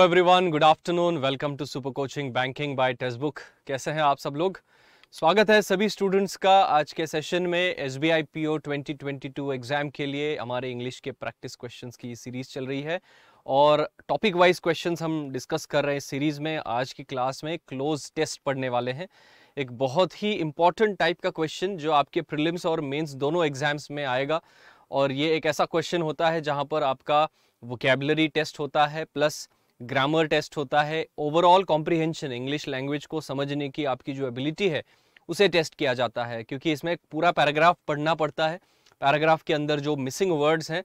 Every everyone good afternoon welcome to super coaching banking by Testbook कैसे हैं आप सब लोग स्वागत है सभी स्टूडेंट्स का आज के सेशन में S B I P O twenty twenty two exam के लिए हमारे इंग्लिश के प्रैक्टिस क्वेश्चंस की सीरीज चल रही है और टॉपिक वाइज क्वेश्चंस हम डिस्कस कर रहे हैं सीरीज़ में आज की क्लास में क्लोज टेस्ट पढ़ने वाले हैं एक बहुत ही इंपॉर्टेंट टाइप का क्वेश्चन जो आपके प्रिलिम्स और मेंस दोनों एग्जाम्स में आएगा और ये एक ऐसा क्वेश्चन होता है जहाँ पर आपका वोकेबलरी टेस्ट होता है प्लस ग्रामर टेस्ट होता है ओवरऑल कॉम्प्रिहेंशन इंग्लिश लैंग्वेज को समझने की आपकी जो एबिलिटी है उसे टेस्ट किया जाता है क्योंकि इसमें पूरा पैराग्राफ पढ़ना पड़ता है पैराग्राफ के अंदर जो मिसिंग वर्ड्स हैं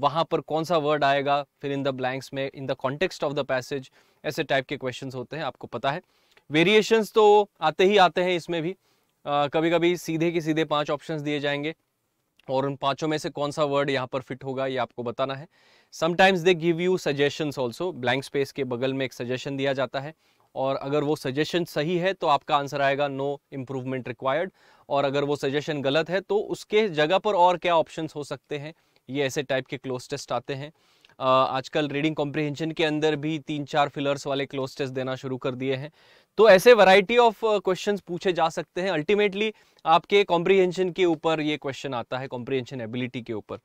वहाँ पर कौन सा वर्ड आएगा फिर इन द ब्लैंक्स में in the context of the passage ऐसे टाइप के क्वेश्चंस होते हैं आपको पता है वेरिएशंस तो आते ही आते हैं इसमें भी आ, कभी कभी सीधे के सीधे पांच ऑप्शंस दिए जाएंगे और उन पांचों में से कौन सा वर्ड यहाँ पर फिट होगा ये आपको बताना है sometimes they give you suggestions also blank space के बगल में एक सजेशन दिया जाता है और अगर वो सजेशन सही है तो आपका आंसर आएगा नो इम्प्रूवमेंट रिक्वायर्ड और अगर वो सजेशन गलत है तो उसके जगह पर और क्या ऑप्शन हो सकते हैं ये ऐसे टाइप के क्लोज टेस्ट आते हैं आजकल रीडिंग कॉम्प्रिहेंशन के अंदर भी तीन चार फिलर्स वाले क्लोज टेस्ट देना शुरू कर दिए हैं तो ऐसे वैरायटी ऑफ क्वेश्चंस पूछे जा सकते हैं अल्टीमेटली आपके कॉम्प्रिहेंशन के ऊपर ये क्वेश्चन आता है कॉम्प्रिहेंशन एबिलिटी के ऊपर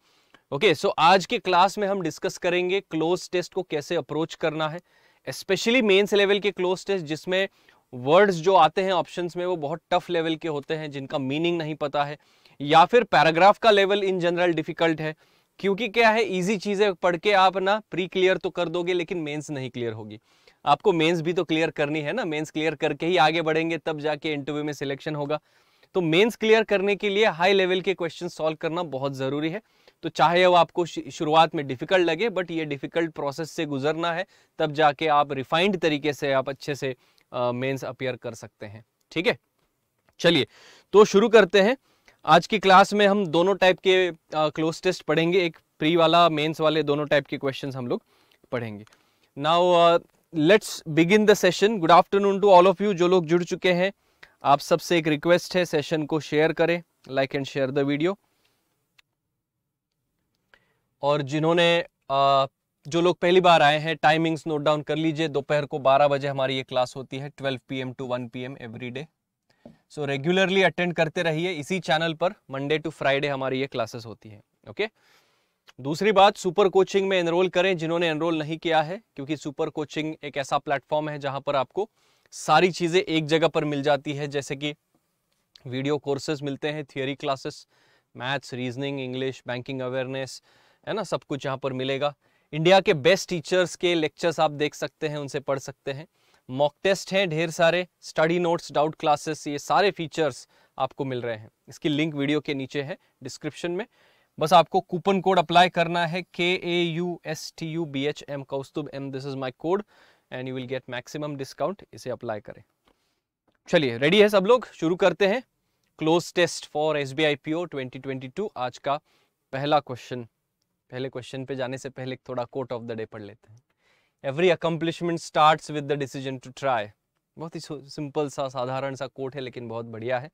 ओके सो आज के क्लास में हम डिस्कस करेंगे क्लोज टेस्ट को कैसे अप्रोच करना है स्पेशली मेंस लेवल के क्लोज टेस्ट जिसमें वर्ड्स जो आते हैं ऑप्शंस में वो बहुत टफ लेवल के होते हैं जिनका मीनिंग नहीं पता है या फिर पैराग्राफ का लेवल इन जनरल डिफिकल्ट है क्योंकि क्या है इजी चीज़ें पढ़ के आप ना प्री क्लियर तो कर दोगे लेकिन मेंस नहीं क्लियर होगी आपको मेंस भी तो क्लियर करनी है ना मेंस क्लियर करके ही आगे बढ़ेंगे तब जाके इंटरव्यू में सिलेक्शन होगा तो मेंस क्लियर करने के लिए हाई लेवल के क्वेश्चन सॉल्व करना बहुत ज़रूरी है तो चाहे वो आपको शुरुआत में डिफ़िकल्ट लगे बट ये डिफ़िकल्ट प्रोसेस से गुजरना है तब जाके आप रिफाइंड तरीके से आप अच्छे से मेंस अपियर कर सकते हैं ठीक है चलिए तो शुरू करते हैं आज की क्लास में हम दोनों टाइप के क्लोज टेस्ट पढ़ेंगे एक प्री वाला मेंस वाले दोनों टाइप के क्वेश्चन हम लोग पढ़ेंगे now let's begin the session good afternoon to all of you जो लोग जुड़ चुके हैं आप सबसे एक रिक्वेस्ट है सेशन को शेयर करें like and share the video और जिन्होंने जो लोग पहली बार आए हैं टाइमिंग्स नोट डाउन कर लीजिए दोपहर को 12 बजे हमारी ये क्लास होती है 12 PM to 1 PM every day so regularly attend करते रहिए इसी चैनल पर मंडे टू फ्राइडे हमारी ये क्लासेस होती है ओके दूसरी बात सुपर कोचिंग में एनरोल करें जिन्होंने एनरोल नहीं किया है क्योंकि सुपर कोचिंग एक ऐसा प्लेटफॉर्म है जहां पर आपको सारी चीज़ें एक जगह पर मिल जाती है जैसे कि वीडियो कोर्सेज मिलते हैं theory classes maths reasoning English banking awareness है ना सब कुछ यहाँ पर मिलेगा इंडिया के बेस्ट टीचर्स के लेक्चर्स आप देख सकते हैं उनसे पढ़ सकते हैं मॉक टेस्ट हैं ढेर सारे स्टडी नोट्स डाउट क्लासेस ये सारे फीचर्स आपको मिल रहे हैं इसकी लिंक वीडियो के नीचे है डिस्क्रिप्शन में बस आपको कूपन कोड अप्लाई करना है K A U S T U B H M Kaustubh M this is my code and you will get maximum discount इसे अप्लाई करें चलिए रेडी है सब लोग शुरू करते हैं cloze test for S B I P O twenty twenty two आज का पहला क्वेश्चन पहले क्वेश्चन पे जाने से पहले थोड़ा कोट ऑफ द डे पढ़ लेते हैं every accomplishment start with the decision to try बहुत ही सिंपल सा साधारण सा कोट है लेकिन बहुत बढ़िया है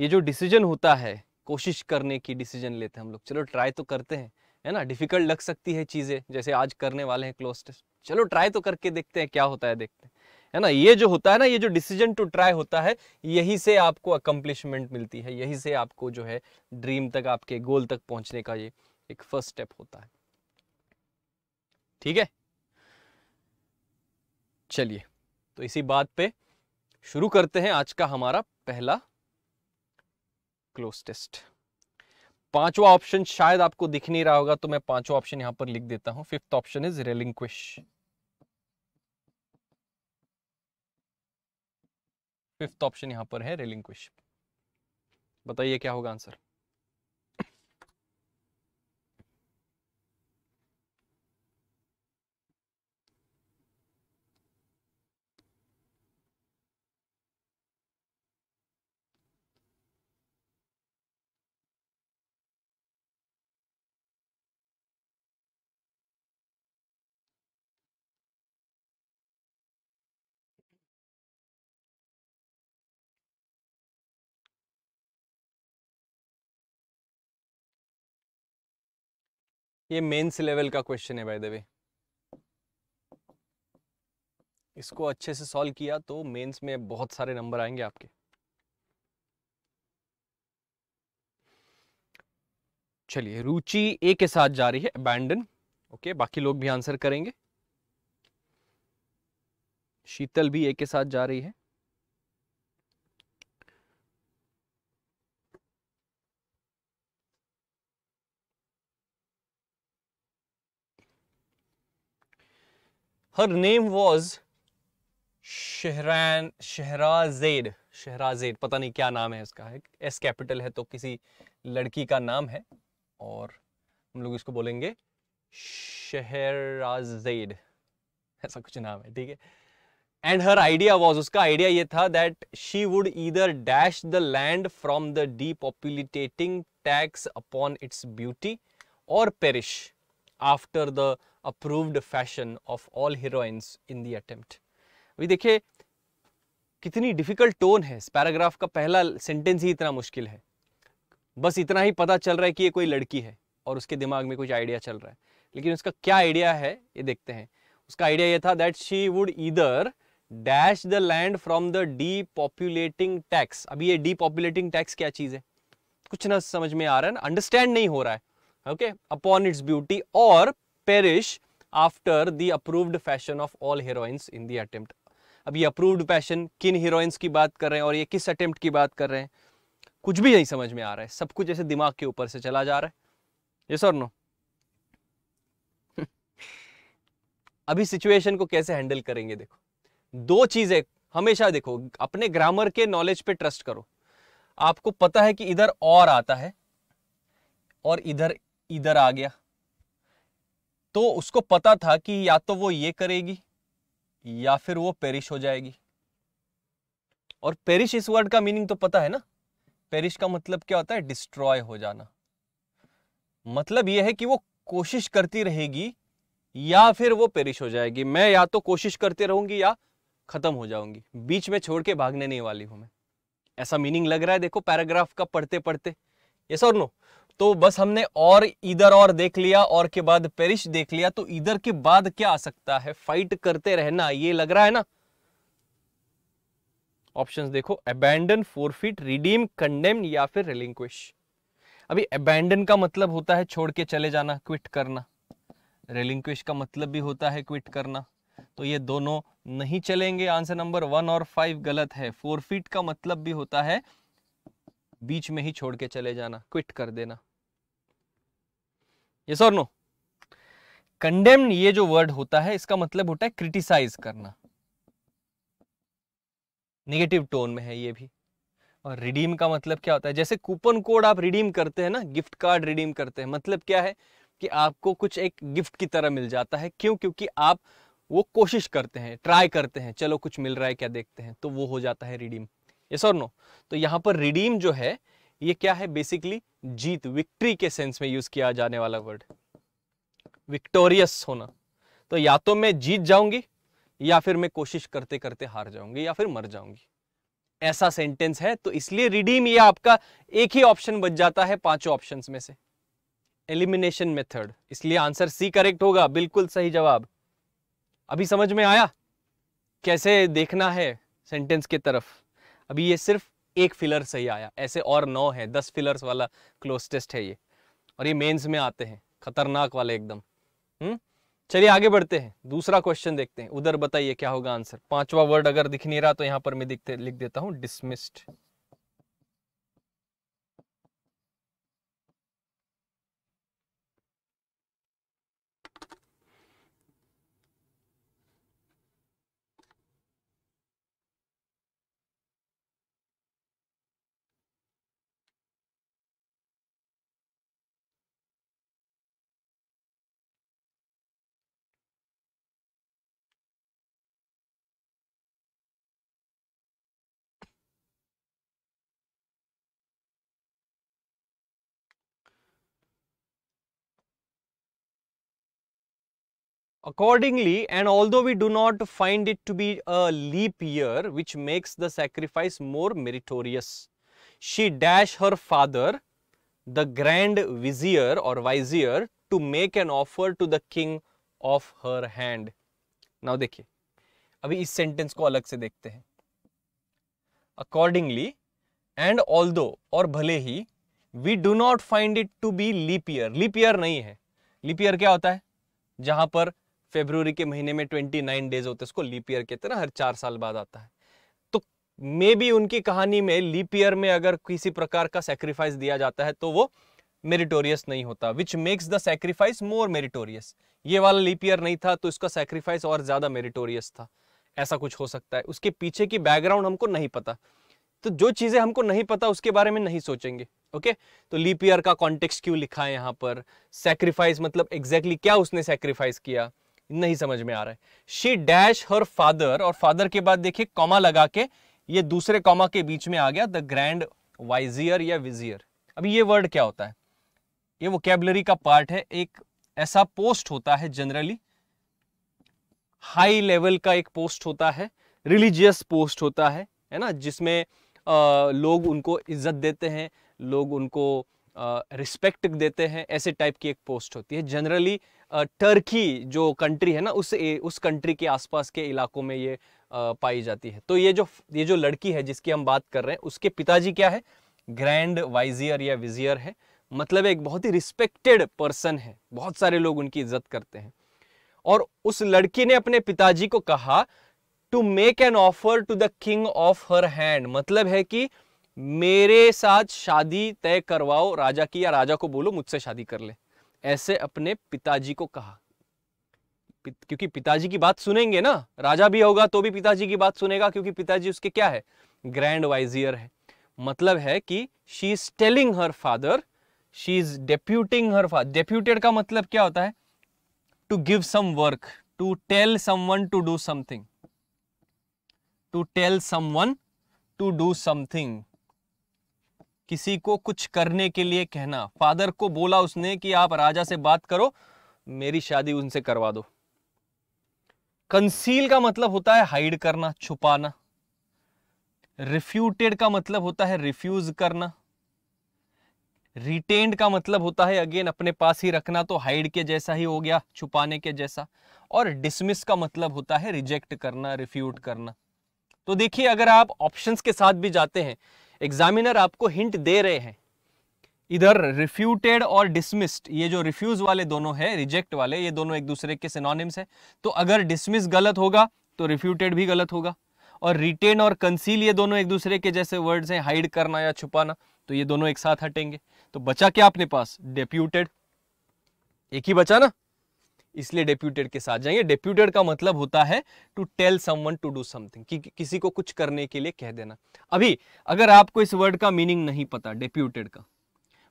ये जो डिसीजन होता है कोशिश करने की डिसीजन लेते हैं हम लोग चलो ट्राई तो करते हैं है ना डिफिकल्ट लग सकती है चीज़ें जैसे आज करने वाले हैं क्लोज टेस्ट चलो ट्राई तो करके देखते हैं क्या होता है देखते हैं है ना ये जो होता है ना ये जो डिसीजन टू ट्राई होता है यही से आपको अकम्पलिशमेंट मिलती है यही से आपको जो है ड्रीम तक आपके गोल तक पहुंचने का ये एक फर्स्ट स्टेप होता है ठीक है चलिए तो इसी बात पे शुरू करते हैं आज का हमारा पहला क्लोज टेस्ट पांचवा ऑप्शन शायद आपको दिख नहीं रहा होगा तो मैं पांचवा ऑप्शन यहां पर लिख देता हूं fifth option is relinquish fifth option यहां पर है रेलिंक्विश बताइए क्या होगा आंसर ये मेंस लेवल का क्वेश्चन है बाय द वे इसको अच्छे से सॉल्व किया तो मेंस में बहुत सारे नंबर आएंगे आपके चलिए रुचि ए के साथ जा रही है अबैंडन ओके बाकी लोग भी आंसर करेंगे शीतल भी ए के साथ जा रही है her name was शहरान शहराजेड शहराजेड पता नहीं क्या नाम है इसका है एस कैपिटल है तो किसी लड़की का नाम है और हम लोग इसको बोलेंगे शहराजेड ऐसा कुछ नाम है ठीक है एंड हर आइडिया वॉज उसका आइडिया ये था that she would either dash the land from the depopulating tax upon its beauty or perish after the approved fashion of all heroines in the attempt अभी देखिए कितनी difficult tone है इस paragraph का पहला सेंटेंस ही इतना मुश्किल है बस इतना ही पता चल रहा है कि ये कोई लड़की है और उसके दिमाग में कुछ आइडिया चल रहा है लेकिन उसका क्या आइडिया है ये देखते हैं उसका आइडिया ये था that she would either dash the land from the depopulating tax अभी ये डी पॉपुलेटिंग टैक्स क्या चीज़ है कुछ ना समझ में आ रहा है ना अंडरस्टैंड नहीं हो रहा है okay upon its beauty or perish after the approved fashion of all heroines in the attempt. अब ये अप्रूव्ड फैशन किन हीरोइंस की बात कर रहे हैं और ये किस अटेम्प्ट की बात कर रहे हैं कुछ भी नहीं समझ में आ रहा है सब कुछ ऐसे दिमाग के ऊपर से चला जा रहा है ये सर नो अभी सिचुएशन को कैसे हैंडल करेंगे देखो दो चीजें हमेशा देखो अपने ग्रामर के नॉलेज पे ट्रस्ट करो आपको पता है कि इधर और आता है और इधर इधर आ गया तो उसको पता था कि या तो वो ये करेगी या फिर वो पेरिश हो जाएगी और पेरिश इस वर्ड का मीनिंग तो पता है ना पेरिश का मतलब क्या होता है डिस्ट्रॉय हो जाना मतलब यह है कि वो कोशिश करती रहेगी या फिर वो पेरिश हो जाएगी मैं या तो कोशिश करते रहूंगी या खत्म हो जाऊंगी बीच में छोड़ के भागने नहीं वाली हूं मैं ऐसा मीनिंग लग रहा है देखो पैराग्राफ का पढ़ते पढ़ते ये सर नो तो बस हमने और इधर और देख लिया और के बाद पेरिश देख लिया तो इधर के बाद क्या आ सकता है फाइट करते रहना ये लग रहा है ना ऑप्शंस देखो अबैंडन फोरफिट रिडीम कंडेम या फिर रिलिंक्विश अभी अबैंडन का मतलब होता है छोड़ के चले जाना क्विट करना रिलिंक्विश का मतलब भी होता है क्विट करना तो ये दोनों नहीं चलेंगे आंसर नंबर वन और फाइव गलत है फोर फीट का मतलब भी होता है बीच में ही छोड़ के चले जाना क्विट कर देना यस और नो कंडेम्ड ये जो वर्ड होता है इसका मतलब होता है क्रिटिसाइज करना नेगेटिव टोन में है ये भी और रिडीम का मतलब क्या होता है जैसे कूपन कोड आप रिडीम करते हैं ना गिफ्ट कार्ड रिडीम करते हैं मतलब क्या है कि आपको कुछ एक गिफ्ट की तरह मिल जाता है क्यों क्योंकि आप वो कोशिश करते हैं ट्राई करते हैं चलो कुछ मिल रहा है क्या देखते हैं तो वो हो जाता है रिडीम यस और नो तो यहां पर रिडीम जो है ये क्या है बेसिकली जीत विक्ट्री के सेंस में यूज किया जाने वाला वर्ड विक्टोरियस होना तो या तो मैं जीत जाऊंगी या फिर मैं कोशिश करते करते हार जाऊंगी या फिर मर जाऊंगी ऐसा सेंटेंस है तो इसलिए रिडीम ये आपका एक ही ऑप्शन बच जाता है पांचों ऑप्शंस में से एलिमिनेशन मेथड इसलिए आंसर सी करेक्ट होगा बिल्कुल सही जवाब अभी समझ में आया कैसे देखना है सेंटेंस की तरफ अभी ये सिर्फ एक फिलर सही आया ऐसे और नौ है दस फिलर्स वाला क्लोज टेस्ट है ये और ये मेंस में आते हैं खतरनाक वाले एकदम हम्म चलिए आगे बढ़ते हैं दूसरा क्वेश्चन देखते हैं उधर बताइए क्या होगा आंसर पांचवा वर्ड अगर दिख नहीं रहा तो यहाँ पर मैं लिख देता हूँ dismissed Accordingly, and although we do not find it to be a leap year, which makes the sacrifice more meritorious, she dash her father, the grand vizier or vizier, to make an offer to the king of her hand. Now dekhiye abhi is sentence ko alag se dekhte hain Accordingly, and although और bhale hi we do not find it to be leap year. Leap year nahi hai Leap year kya hota hai jahan par February के महीने में twenty nine days होते हैं उसको leap year कहते हैं ना हर चार साल बाद आता है तो मे बी उनकी कहानी में लीप ईयर में अगर किसी प्रकार का सेक्रीफाइस दिया जाता है तो वो मेरिटोरियस नहीं होता which makes the sacrifice more meritorious ये वाला लीप ईयर नहीं था तो इसका सेक्रीफाइस और ज्यादा मेरिटोरियस था ऐसा कुछ हो सकता है उसके पीछे की बैकग्राउंड हमको नहीं पता तो जो चीज़ें हमको नहीं पता उसके बारे में नहीं सोचेंगे ओके तो लीप ईयर का कॉन्टेक्स्ट क्यों लिखा है यहाँ पर सेक्रीफाइस मतलब एग्जैक्टली exactly क्या उसने सेक्रीफाइस किया नहीं समझ में आ रहा है शी डैश हर फादर और फादर के बाद देखिए कॉमा लगा के ये दूसरे कॉमा के बीच में आ गया द ग्रैंड वाइजियर या विजियर अभी ये वर्ड क्या होता है ये वोकेबलरी का पार्ट है एक ऐसा पोस्ट होता है जनरली हाई लेवल का एक पोस्ट होता है रिलीजियस पोस्ट होता है है ना जिसमें आ, लोग उनको इज्जत देते हैं लोग उनको रिस्पेक्ट देते हैं ऐसे टाइप की एक पोस्ट होती है जनरली टर्की जो कंट्री है ना उस ए, उस कंट्री के आसपास के इलाकों में ये पाई जाती है तो ये जो ये जो लड़की है जिसकी हम बात कर रहे हैं उसके पिताजी क्या है ग्रैंड वाइजियर या विजियर है मतलब एक बहुत ही रिस्पेक्टेड पर्सन है बहुत सारे लोग उनकी इज्जत करते हैं और उस लड़की ने अपने पिताजी को कहा to make an offer to the king of her hand मतलब है कि मेरे साथ शादी तय करवाओ राजा की या राजा को बोलो मुझसे शादी कर ले ऐसे अपने पिताजी को कहा क्योंकि पिताजी की बात सुनेंगे ना राजा भी होगा तो भी पिताजी की बात सुनेगा क्योंकि पिताजी उसके क्या है ग्रैंड वाइजियर है मतलब है कि she is telling her father she is deputing her father deputed का मतलब क्या होता है to give some work to tell someone to do something to tell someone to do something किसी को कुछ करने के लिए कहना फादर को बोला उसने कि आप राजा से बात करो मेरी शादी उनसे करवा दो कंसील का मतलब होता है हाइड करना छुपाना रिफ्यूटेड का मतलब होता है रिफ्यूज करना रिटेन्ड का मतलब होता है अगेन अपने पास ही रखना तो हाइड के जैसा ही हो गया छुपाने के जैसा और डिसमिस का मतलब होता है रिजेक्ट करना रिफ्यूट करना तो देखिए अगर आप ऑप्शंस के साथ भी जाते हैं एग्जामिनर आपको हिंट दे रहे हैं इधर रिफ्यूटेड और डिसमिस्ड ये जो रिफ्यूज वाले दोनों हैं रिजेक्ट वाले ये दोनों एक दूसरे के सिनोनिम्स हैं तो अगर डिसमिस गलत होगा तो रिफ्यूटेड भी गलत होगा और रिटेन और कंसील ये दोनों एक दूसरे के जैसे वर्ड्स हैं हाइड करना या छुपाना तो ये दोनों एक साथ हटेंगे तो बचा क्या अपने पास डेप्यूटेड एक ही बचा ना इसलिए डेप्यूटेड के साथ जाएंगे डेप्यूटेड का मतलब होता है to tell someone to do something कि किसी को कुछ करने के लिए कह देना अभी अगर आपको इस वर्ड का मीनिंग नहीं पता डेप्यूटेड का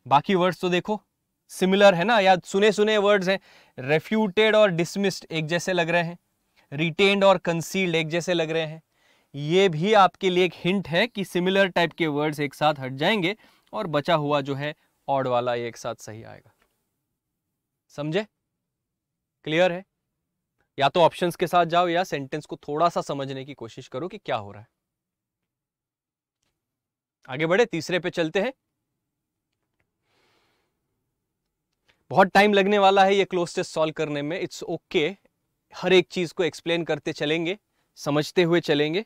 बाकी वर्ड्स तो देखो सिमिलर है ना या सुने सुने वर्ड्स हैं रेफ्यूटेड और डिसमिस्ड एक जैसे लग रहे हैं रिटेन्ड और कंसील्ड एक जैसे लग रहे हैं ये भी आपके लिए एक हिंट है कि सिमिलर टाइप के वर्ड्स एक साथ हट जाएंगे और बचा हुआ जो है ऑड वाला एक साथ सही आएगा समझे क्लियर है या तो ऑप्शंस के साथ जाओ या सेंटेंस को थोड़ा सा समझने की कोशिश करो कि क्या हो रहा है आगे बढ़े तीसरे पे चलते हैं बहुत टाइम लगने वाला है ये क्लोज टेस्ट सॉल्व करने में इट्स ओके okay. हर एक चीज को एक्सप्लेन करते चलेंगे समझते हुए चलेंगे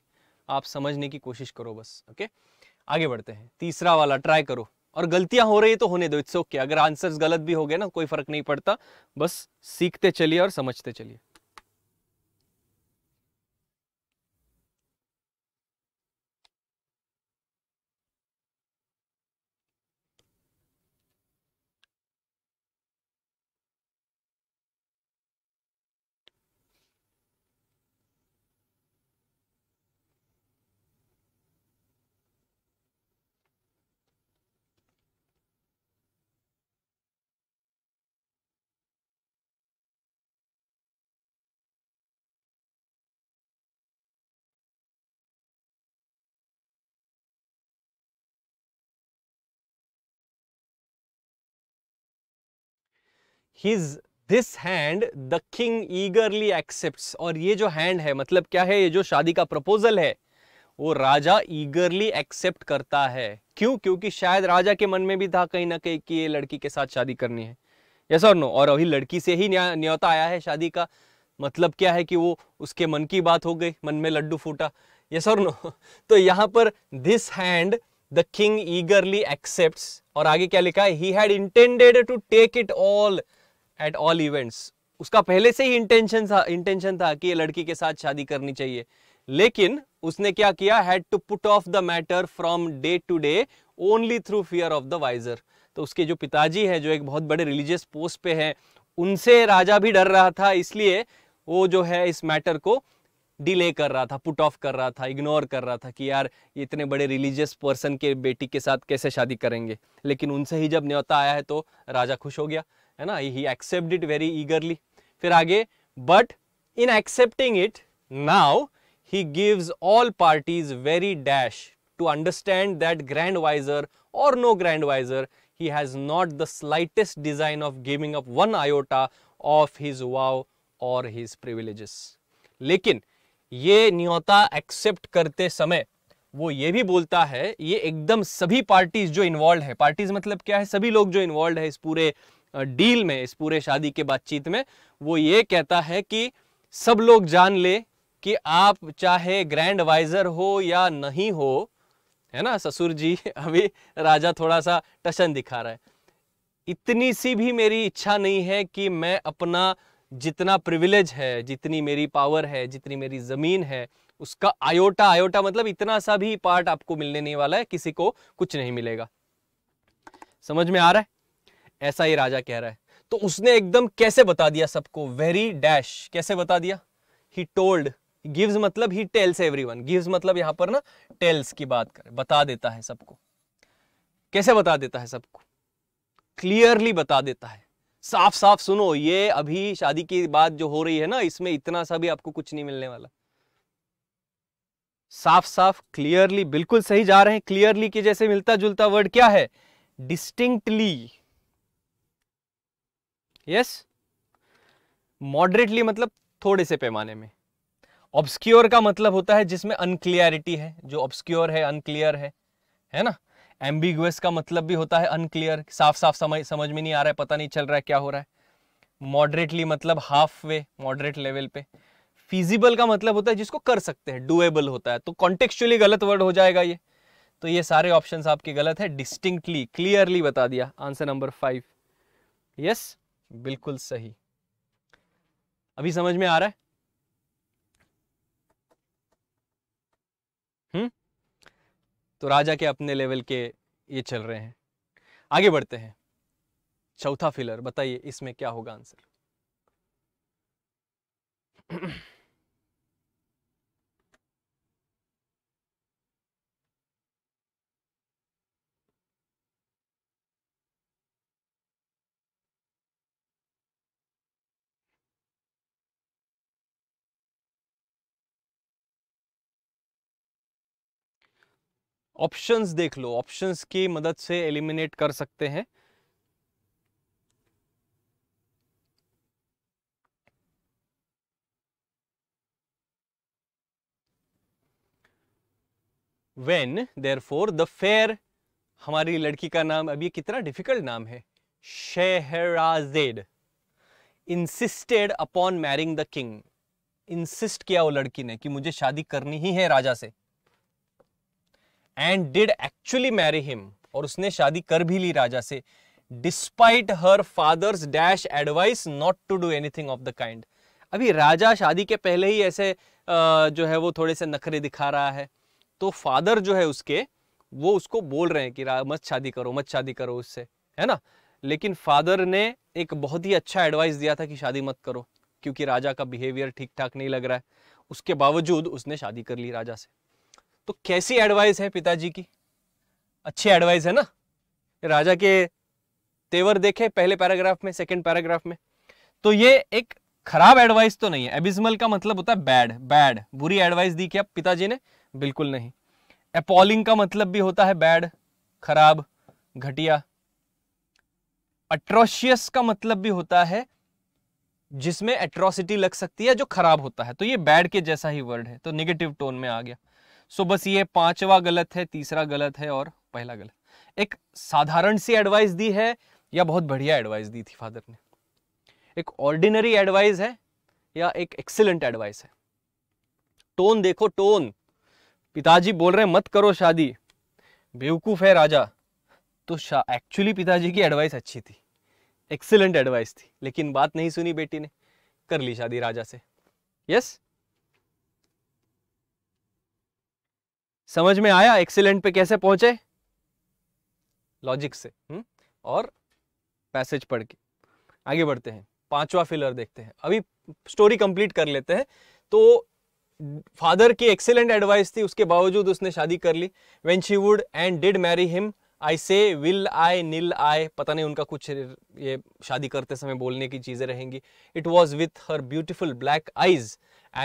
आप समझने की कोशिश करो बस ओके okay? आगे बढ़ते हैं तीसरा वाला ट्राई करो और गलतियां हो रही है तो होने दो इट्स ओके okay. अगर आंसर्स गलत भी हो गए ना कोई फर्क नहीं पड़ता बस सीखते चलिए और समझते चलिए his this hand the king eagerly accept और ये जो हैंड है मतलब क्या है ये जो शादी का प्रपोजल है वो राजा ईगरली एक्सेप्ट करता है क्यों क्योंकि शायद राजा के मन में भी था कहीं ना कहीं कि ये लड़की के साथ शादी करनी है यस और नो और अभी लड़की से ही न्योता आया है शादी का मतलब क्या है कि वो उसके मन की बात हो गई मन में लड्डू फूटा यस और नो तो यहां पर this hand the king eagerly accept और आगे क्या लिखा है he had intended to take it all at all events उसका पहले से ही इंटेंशन था इंटेंशन था कि ये लड़की के साथ शादी करनी चाहिए लेकिन उसने क्या किया had to put off the matter from day to day only through fear of the vizier तो उसके जो पिताजी है जो एक बहुत बड़े रिलीजियस पोस्ट पे हैं उनसे राजा भी डर रहा था इसलिए वो जो है इस मैटर को डिले कर रहा था पुट ऑफ कर रहा था इग्नोर कर रहा था कि यार ये इतने बड़े रिलीजियस पर्सन के बेटी के साथ कैसे शादी करेंगे लेकिन उनसे ही जब न्योता आया है तो राजा खुश हो गया है ना he accept it very eagerly फिर आगे but in accepting it now he gives all parties very dash to understand that grand vizier or no grand vizier he has not the slightest design of gaming up one iota of his vow or his privileges लेकिन ये न्योता accept करते समय वो ये भी बोलता है ये एकदम सभी पार्टीज जो इन्वॉल्व है पार्टीज मतलब क्या है सभी लोग जो इन्वॉल्व है इस पूरे डील में इस पूरे शादी के बातचीत में वो ये कहता है कि सब लोग जान ले कि आप चाहे ग्रैंड वाइजर हो या नहीं हो है ना ससुर जी अभी राजा थोड़ा सा टशन दिखा रहा है इतनी सी भी मेरी इच्छा नहीं है कि मैं अपना जितना प्रिविलेज है जितनी मेरी पावर है जितनी मेरी ज़मीन है उसका आयोटा आयोटा मतलब इतना सा भी पार्ट आपको मिलने नहीं वाला है किसी को कुछ नहीं मिलेगा समझ में आ रहा है ऐसा ही राजा कह रहा है तो उसने एकदम कैसे बता दिया सबको वेरी डैश कैसे बता दिया ही टोल्ड गिव्स मतलब ही टेल्स वन गिव्स मतलब यहां पर ना टेल्स की बात करें बता देता है सबको कैसे बता देता है सबको क्लियरली बता देता है साफ साफ सुनो ये अभी शादी की बात जो हो रही है ना इसमें इतना सा भी आपको कुछ नहीं मिलने वाला साफ साफ क्लियरली बिल्कुल सही जा रहे हैं क्लियरली के जैसे मिलता जुलता वर्ड क्या है डिस्टिंक्टली यस मॉडरेटली मतलब थोड़े से पैमाने में ऑब्सक्योर का मतलब होता है जिसमें अनक्लियरिटी है जो ऑब्सक्योर है अनक्लियर है है ना एम्बिगुअस का मतलब भी होता है अनक्लियर साफ साफ समझ समझ में नहीं आ रहा है पता नहीं चल रहा है क्या हो रहा है मॉडरेटली मतलब हाफ वे मॉडरेट लेवल पे फिजिबल का मतलब होता है जिसको कर सकते हैं डुएबल होता है तो कॉन्टेक्चुअली गलत वर्ड हो जाएगा ये तो ये सारे ऑप्शन आपके गलत है डिस्टिंक्टली क्लियरली बता दिया आंसर नंबर फाइव यस बिल्कुल सही अभी समझ में आ रहा है हम्म तो राजा के अपने लेवल के ये चल रहे हैं आगे बढ़ते हैं चौथा फिलर बताइए इसमें क्या होगा आंसर ऑप्शंस देख लो ऑप्शंस की मदद से एलिमिनेट कर सकते हैं when there for the fair हमारी लड़की का नाम अभी कितना डिफिकल्ट नाम है Scheherazade insisted upon marrying the king insist किया वो लड़की ने कि मुझे शादी करनी ही है राजा से and did actually marry him और उसने शादी कर भी ली राजा से despite her father's dash advice not to do anything of the kind अभी राजा शादी के पहले ही ऐसे जो है वो थोड़े से नखरे दिखा रहा है तो फादर जो है उसके वो उसको बोल रहे हैं कि मत शादी करो मत शादी करो उससे है ना लेकिन फादर ने एक बहुत ही अच्छा एडवाइस दिया था कि शादी मत करो क्योंकि राजा का बिहेवियर ठीक ठाक नहीं लग रहा है उसके बावजूद उसने शादी कर ली राजा से तो कैसी एडवाइस है पिताजी की अच्छी एडवाइस है ना राजा के तेवर देखे पहले पैराग्राफ में सेकंड पैराग्राफ में तो ये एक खराब एडवाइस तो नहीं है एबिजमल का मतलब होता है बैड बैड बुरी एडवाइस दी क्या पिताजी ने बिल्कुल नहीं एपोलिंग का मतलब भी होता है बैड खराब घटिया अट्रोशियस का मतलब भी होता है जिसमें एट्रोसिटी लग सकती है जो खराब होता है तो ये बैड के जैसा ही वर्ड है तो निगेटिव टोन में आ गया सो बस ये पांचवा गलत है तीसरा गलत है और पहला गलत एक साधारण सी एडवाइस दी है या बहुत बढ़िया एडवाइस दी थी फादर ने एक ऑर्डिनरी एडवाइस है या एक एक्सीलेंट एडवाइस है टोन देखो टोन पिताजी बोल रहे हैं मत करो शादी बेवकूफ है राजा तो एक्चुअली पिताजी की एडवाइस अच्छी थी एक्सीलेंट एडवाइस थी लेकिन बात नहीं सुनी बेटी ने कर ली शादी राजा से यस yes? समझ में आया एक्सीलेंट पे कैसे पहुंचे लॉजिक से हुँ? हम्म? और पैसेज पढ़ के आगे बढ़ते हैं पांचवा फिलर देखते हैं अभी स्टोरी कंप्लीट कर लेते हैं तो फादर की एक्सीलेंट एडवाइस थी उसके बावजूद उसने शादी कर ली when she would and did marry him I say will आई नील आई पता नहीं उनका कुछ ये शादी करते समय बोलने की चीज़ें रहेंगी it was with her beautiful black eyes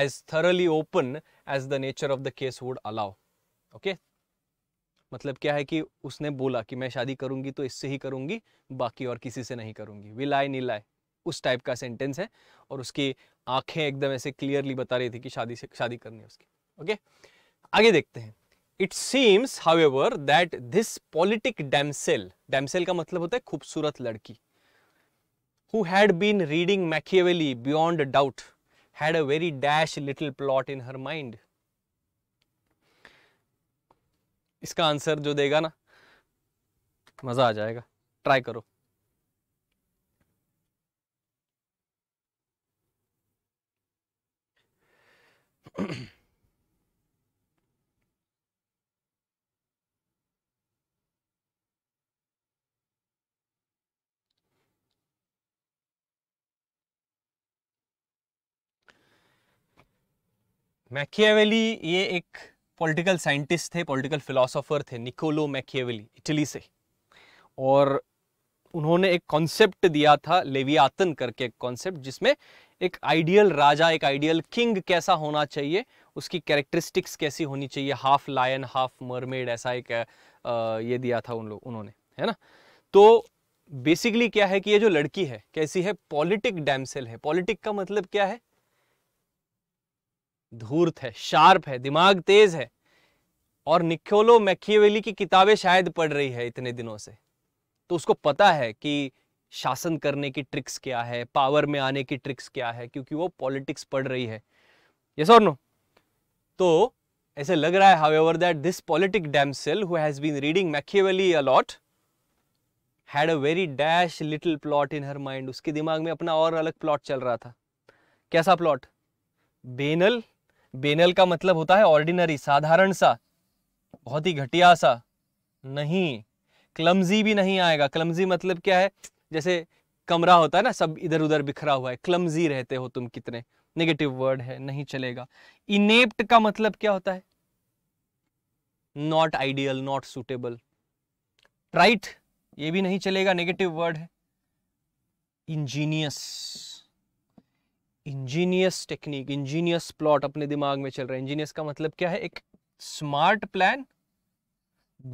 as thoroughly open as the nature of the case would allow okay मतलब क्या है कि उसने बोला कि मैं शादी करूंगी तो इससे ही करूंगी बाकी और किसी से नहीं करूंगी विल आई नील आई उस टाइप का सेंटेंस है और उसकी आंखें एकदम ऐसे क्लियरली बता रही थी कि शादी से शादी करनी है उसकी ओके आगे देखते हैं it seems ever that this politic damsel damsel का मतलब होता है खूबसूरत लड़की who had been reading Machiavelli beyond doubt had a very dash little plot in her mind इसका आंसर जो देगा ना मज़ा आ जाएगा ट्राई करो मैकियावेली ये एक पॉलिटिकल साइंटिस्ट थे पॉलिटिकल फिलोसोफर थे निकोलो मैकेवली इटली से और उन्होंने एक कॉन्सेप्ट दिया था लेवियातन करके एक कॉन्सेप्ट जिसमें एक आइडियल राजा एक आइडियल किंग कैसा होना चाहिए उसकी कैरेक्टरिस्टिक्स कैसी होनी चाहिए हाफ लायन हाफ मरमेड ऐसा एक आ, ये दिया था उन लोग उन्होंने है ना तो बेसिकली क्या है कि ये जो लड़की है कैसी है पॉलिटिक डैमसेल है पॉलिटिक का मतलब क्या है धूर्त है शार्प है दिमाग तेज है और निखोलो मैखियवेली की किताबें शायद पढ़ रही है इतने दिनों से तो उसको पता है कि शासन करने की ट्रिक्स क्या है पावर में आने की ट्रिक्स क्या है क्योंकि वो पॉलिटिक्स पढ़ रही है ये yes नो तो ऐसे लग रहा है however that this politic damsel who has been reading Machiavelli a lot had a very dash little plot in her mind उसके दिमाग में अपना और अलग प्लॉट चल रहा था कैसा प्लॉट बेनल बेनल का मतलब होता है ऑर्डिनरी साधारण सा बहुत ही घटिया सा नहीं क्लमजी भी नहीं आएगा क्लमजी मतलब क्या है जैसे कमरा होता है ना सब इधर उधर बिखरा हुआ है क्लमजी रहते हो तुम कितने नेगेटिव वर्ड है नहीं चलेगा इनेप्ट का मतलब क्या होता है not ideal not suitable right ये भी नहीं चलेगा नेगेटिव वर्ड है ingenious ingenious technique ingenious plot अपने दिमाग में चल रहा है इंजीनियस का मतलब क्या है एक स्मार्ट प्लान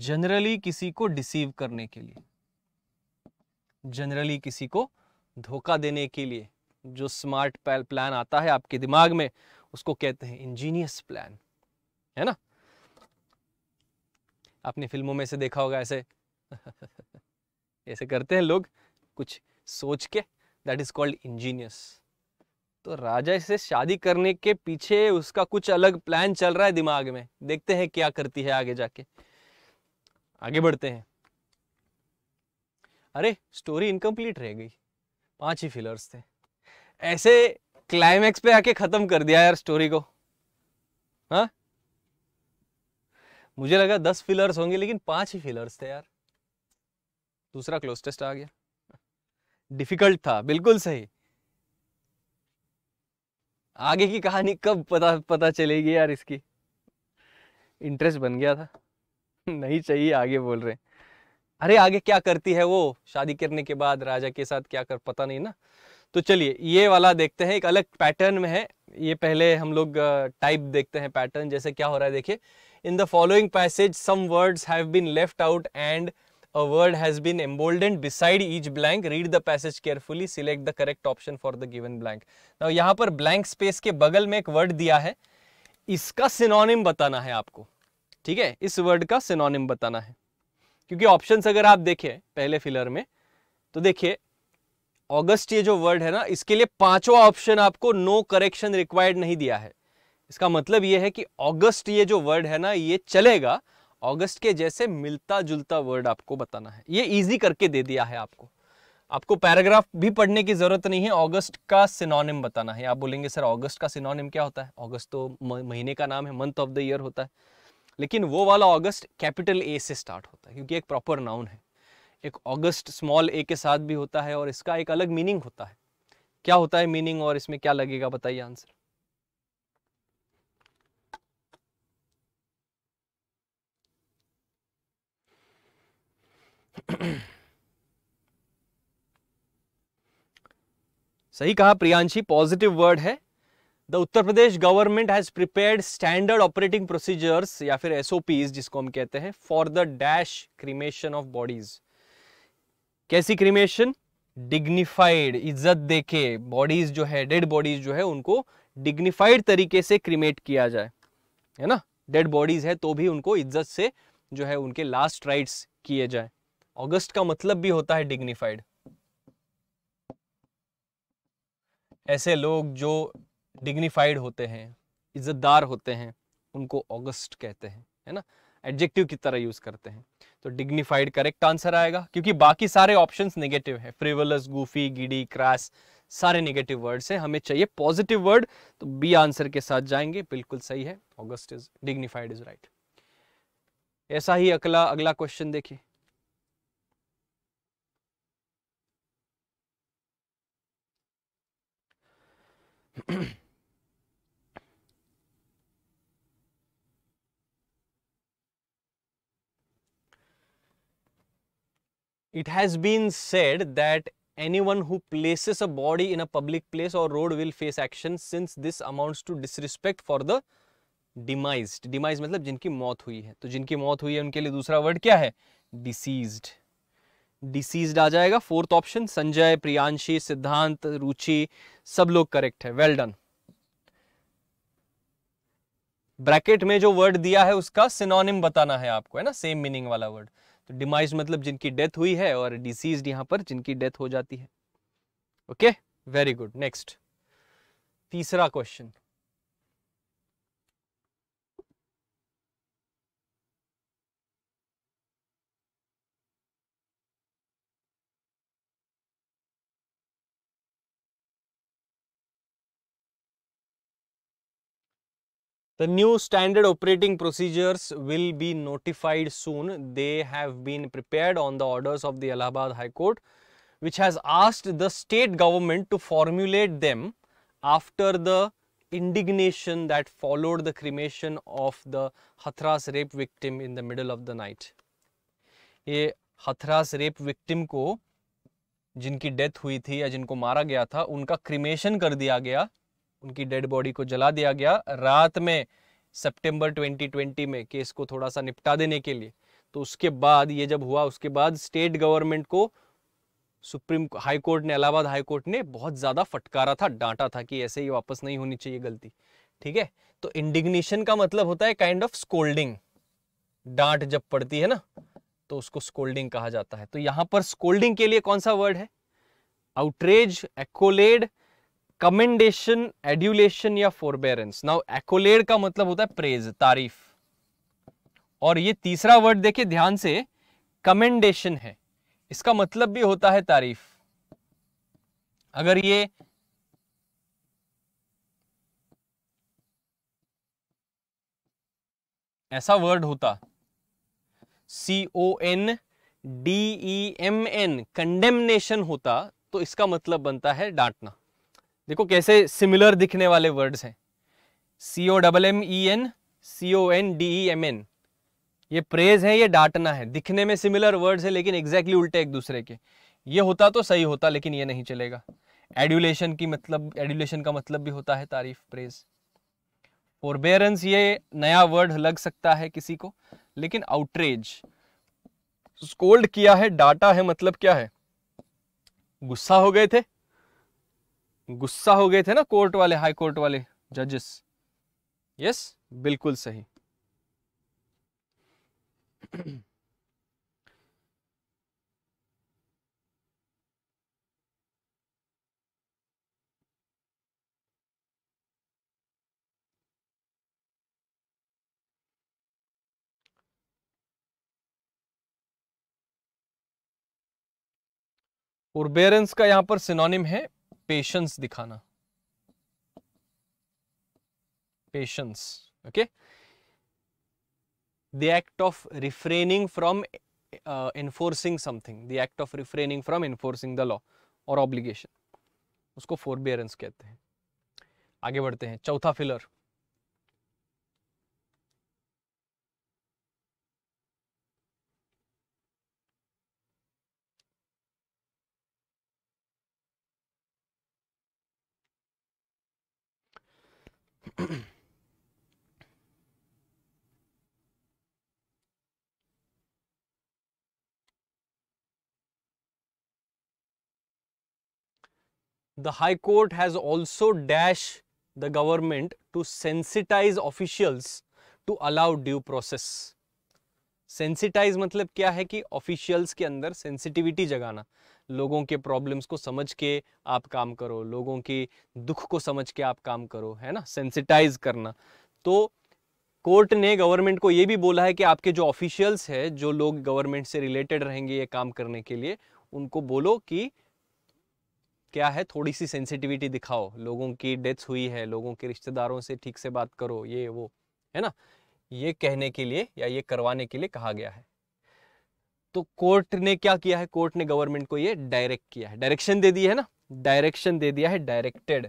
जनरली किसी को डिसीव करने के लिए जनरली किसी को धोखा देने के लिए जो स्मार्ट प्लान आता है आपके दिमाग में उसको कहते हैं इंजीनियस प्लान है ना आपने फिल्मों में से देखा होगा ऐसे ऐसे करते हैं लोग कुछ सोच के दैट इज कॉल्ड इंजीनियस तो राजा से शादी करने के पीछे उसका कुछ अलग प्लान चल रहा है दिमाग में देखते हैं क्या करती है आगे जाके आगे बढ़ते हैं अरे स्टोरी इनकम्प्लीट रह गई पांच ही फिलर्स थे ऐसे क्लाइमैक्स पे आके खत्म कर दिया यार स्टोरी को हा? मुझे लगा दस फिलर्स होंगे लेकिन पांच ही फिलर्स थे यार दूसरा टेस्ट आ गया डिफिकल्ट था बिल्कुल सही आगे की कहानी कब पता पता चलेगी यार इसकी इंटरेस्ट बन गया था नहीं चाहिए आगे बोल रहे अरे आगे क्या करती है वो शादी करने के बाद राजा के साथ क्या कर पता नहीं ना तो चलिए ये वाला देखते हैं एक अलग पैटर्न में है ये पहले हम लोग टाइप देखते हैं पैटर्न जैसे क्या हो रहा है देखिए in the following passage some words have been left out and a word has been emboldened beside each blank read the passage carefully select the correct option for the given blank now yahan par blank space ke bagal mein ek word diya hai iska synonym batana hai aapko theek hai is word ka synonym batana hai kyunki options agar aap dekhe pehle filler mein to dekhiye august ye jo word hai na iske liye panchwa option aapko no correction required nahi diya hai इसका मतलब ये है कि August ये जो word है ना ये चलेगा अगस्त के जैसे मिलता जुलता वर्ड आपको बताना है ये इजी करके दे दिया है आपको आपको पैराग्राफ भी पढ़ने की जरूरत नहीं है अगस्त का सिनोनिम बताना है आप बोलेंगे सर अगस्त का सिनोनिम क्या होता है अगस्त तो महीने का नाम है मंथ ऑफ द ईयर होता है लेकिन वो वाला अगस्त कैपिटल ए से स्टार्ट होता है क्योंकि एक प्रॉपर नाउन है एक अगस्त स्मॉल ए के साथ भी होता है और इसका एक अलग मीनिंग होता है क्या होता है मीनिंग और इसमें क्या लगेगा बताइए आंसर सही कहा प्रियांशी पॉजिटिव वर्ड है the Uttar Pradesh government has prepared standard operating procedures या फिर एसओपीज जिसको हम कहते हैं for the dash cremation of bodies कैसी क्रीमेशन डिग्निफाइड इज्जत देके बॉडीज जो है डेड बॉडीज जो है उनको डिग्निफाइड तरीके से क्रीमेट किया जाए है ना डेड बॉडीज है तो भी उनको इज्जत से जो है उनके लास्ट राइट्स किए जाए ऑगस्ट का मतलब भी होता है डिग्निफाइड ऐसे लोग जो डिग्निफाइड होते हैं इज्जतदार होते हैं उनको ऑगस्ट कहते हैं है ना एडजेक्टिव की तरह यूज करते हैं तो डिग्निफाइड करेक्ट आंसर आएगा क्योंकि बाकी सारे ऑप्शन नेगेटिव है फ्रिवलस गुफी गिडी क्रैश सारे नेगेटिव वर्ड्स हैं हमें चाहिए पॉजिटिव वर्ड तो बी आंसर के साथ जाएंगे बिल्कुल सही है august is dignified is right ऐसा ही अगला अगला क्वेश्चन देखिए it has been said that anyone who places a body in a public place or road will face action since this amounts to disrespect for the demised demised matlab jinki maut hui hai to jinki maut hui hai unke liye dusra word kya hai deceased deceased आ जाएगा fourth option Sanjay Priyanshi सिद्धांत रुचि सब लोग correct है well done bracket में जो word दिया है उसका सिनोनिम बताना है आपको है ना सेम मीनिंग वाला वर्ड तो डिमाइज मतलब जिनकी डेथ हुई है और डिसीज यहां पर जिनकी डेथ हो जाती है ओके वेरी गुड नेक्स्ट तीसरा question The new standard operating procedures will be notified soon. They have been prepared on the orders of the Allahabad High Court, which has asked the state government to formulate them after the indignation that followed the cremation of the Hathras rape victim in the middle of the night. ye hathras rape victim ko jinki death hui thi ya jinko mara gaya tha unka cremation kar diya gaya उनकी dead body को जला दिया गया रात में सितंबर 2020 में case को थोड़ा सा निपटा देने के लिए तो उसके बाद ये जब हुआ उसके बाद स्टेट गवर्नमेंट को सुप्रीम हाई कोर्ट ने इलाहाबाद हाई कोर्ट ने बहुत ज़्यादा फटकारा था डांटा था कि ऐसे ही वापस नहीं होनी चाहिए गलती ठीक है तो इंडिग्नेशन का मतलब होता है काइंड ऑफ स्कोल्डिंग डांट जब पड़ती है ना तो उसको स्कोल्डिंग कहा जाता है तो यहां पर स्कोल्डिंग के लिए कौन सा वर्ड है आउटरेज एक्ोलेड कमेंडेशन एड्यूलेशन या फोरबेरेंस नाउ एकोलेड का मतलब होता है प्रेज तारीफ और ये तीसरा वर्ड देखिए ध्यान से कमेंडेशन है इसका मतलब भी होता है तारीफ अगर ये ऐसा वर्ड होता C O N D E M N condemnation होता तो इसका मतलब बनता है डांटना देखो कैसे सिमिलर दिखने वाले वर्ड्स हैं C O double M E N C O N D E M N ये प्रेज है ये डांटना है दिखने में सिमिलर वर्ड्स है लेकिन एग्जैक्टली exactly उल्टे एक दूसरे के ये होता तो सही होता लेकिन ये नहीं चलेगा एड्यूलेशन की मतलब एड्यूलेशन का मतलब भी होता है तारीफ प्रेज फोरबेरेंस ये नया वर्ड लग सकता है किसी को लेकिन आउटरेज स्कोल्ड किया है डाटा है मतलब क्या है गुस्सा हो गए थे गुस्सा हो गए थे ना कोर्ट वाले हाई कोर्ट वाले जजेस यस बिल्कुल सही उर्बेरेंस का यहां पर सिनोनिम है पेशेंस दिखाना patience okay the act of refraining from enforcing something the act of refraining from enforcing the law और ऑब्लिगेशन उसको फोरबियरेंस कहते हैं आगे बढ़ते हैं चौथा filler the High Court has also dash the government to sensitize officials to allow due process. sensitize matlab kya hai ki officials ke andar sensitivity jagana लोगों के प्रॉब्लम्स को समझ के आप काम करो लोगों की दुख को समझ के आप काम करो है ना सेंसिटाइज करना तो कोर्ट ने गवर्नमेंट को ये भी बोला है कि आपके जो ऑफिशियल्स है जो लोग गवर्नमेंट से रिलेटेड रहेंगे ये काम करने के लिए उनको बोलो कि क्या है थोड़ी सी सेंसिटिविटी दिखाओ लोगों की डेथ हुई है लोगों के रिश्तेदारों से ठीक से बात करो ये वो है ना ये कहने के लिए या ये करवाने के लिए कहा गया है तो कोर्ट ने क्या किया है कोर्ट ने गवर्नमेंट को ये डायरेक्ट किया है डायरेक्शन दे दी है ना डायरेक्शन दे दिया है डायरेक्टेड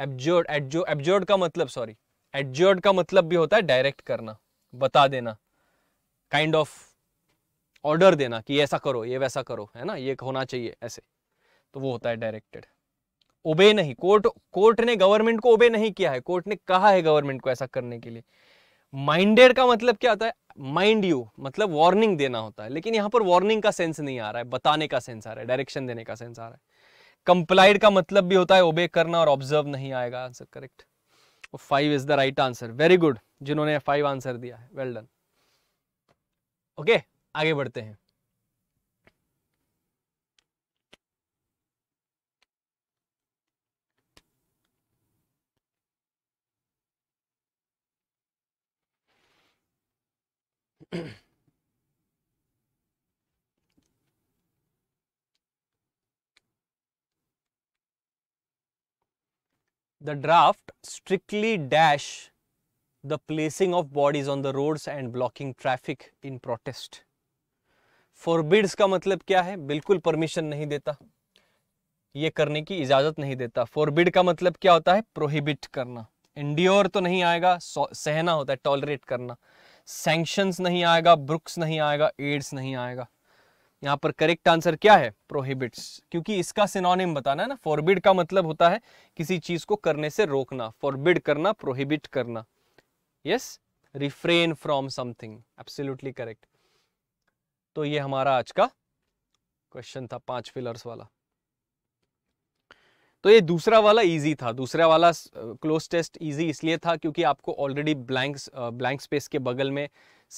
एबजोर्ड एडजो एबजोर्ड का मतलब सॉरी एडजोर्ड का मतलब भी होता है डायरेक्ट करना बता देना काइंड ऑफ ऑर्डर देना कि ऐसा करो ये वैसा करो है ना ये होना चाहिए ऐसे तो वो होता है डायरेक्टेड ओबे नहीं कोर्ट कोर्ट ने गवर्नमेंट को ओबे नहीं किया है कोर्ट ने कहा है गवर्नमेंट को ऐसा करने के लिए माइंडेड का मतलब क्या होता है माइंड यू मतलब वार्निंग देना होता है लेकिन यहां पर वार्निंग का सेंस नहीं आ रहा है बताने का सेंस आ रहा है डायरेक्शन देने का सेंस आ रहा है कंप्लाइड का मतलब भी होता है ओबे करना और ऑब्जर्व नहीं आएगा answer correct five is the right answer very good जिन्होंने फाइव आंसर दिया है वेल डन ओके आगे बढ़ते हैं the draft strictly dash the placing of bodies on the roads and blocking traffic in protest forbids ka matlab kya hai bilkul permission nahi deta ये करने की इजाजत नहीं देता फोरबिड का मतलब क्या होता है प्रोहिबिट करना इंड्योर तो नहीं आएगा सहना होता है टॉलरेट करना सैंक्शंस नहीं आएगा ब्रुक्स नहीं आएगा एड्स नहीं आएगा यहाँ पर करेक्ट आंसर क्या है प्रोहिबिट्स क्योंकि इसका सिनोनिम बताना है ना फॉरबिड का मतलब होता है किसी चीज को करने से रोकना फॉरबिड करना प्रोहिबिट करना yes refrain from something absolutely correct तो ये हमारा आज का क्वेश्चन था पांच फिलर्स वाला तो ये दूसरा वाला इजी था दूसरा वाला क्लोज टेस्ट इजी इसलिए था क्योंकि आपको ऑलरेडी ब्लैंक ब्लैंक स्पेस के बगल में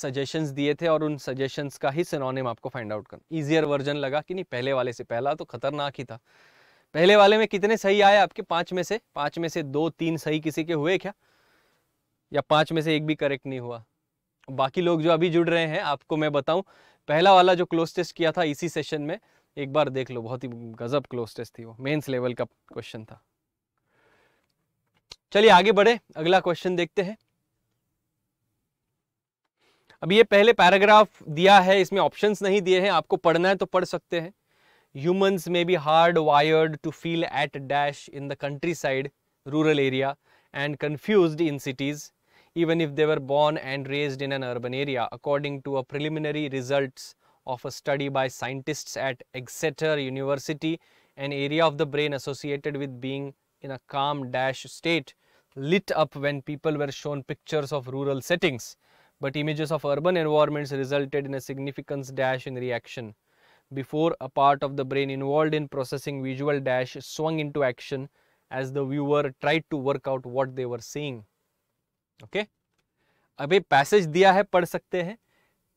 सजेशंस दिए थे और उन सजेशंस का ही सिनोनिम आपको फाइंड आउट करना इजियर वर्जन लगा कि नहीं पहले वाले से पहला तो खतरनाक ही था पहले वाले में कितने सही आए आपके पाँच में से पाँच में से दो तीन सही किसी के हुए क्या या पाँच में से एक भी करेक्ट नहीं हुआ बाकी लोग जो अभी जुड़ रहे हैं आपको मैं बताऊं पहला वाला जो क्लोज टेस्ट किया था इसी सेशन में एक बार देख लो बहुत ही गजब क्लोज टेस्ट थी वो मेंस लेवल का क्वेश्चन था चलिए आगे बढ़े अगला क्वेश्चन देखते हैं अब ये पहले पैराग्राफ दिया है इसमें ऑप्शंस नहीं दिए हैं आपको पढ़ना है तो पढ़ सकते हैं humans may be hard wired to feel at dash in the countryside rural area and confused in cities even if they're born and raised in an urban area according to a preliminary results of a study by scientists at Exeter University, an area of the brain associated with being in a calm dash state lit up when people were shown pictures of rural settings, but images of urban environments resulted in a significant dash in reaction. Before a part of the brain involved in processing visual dash swung into action as the viewer tried to work out what they were seeing. Okay? अब passage दिया है पढ़ सकते हैं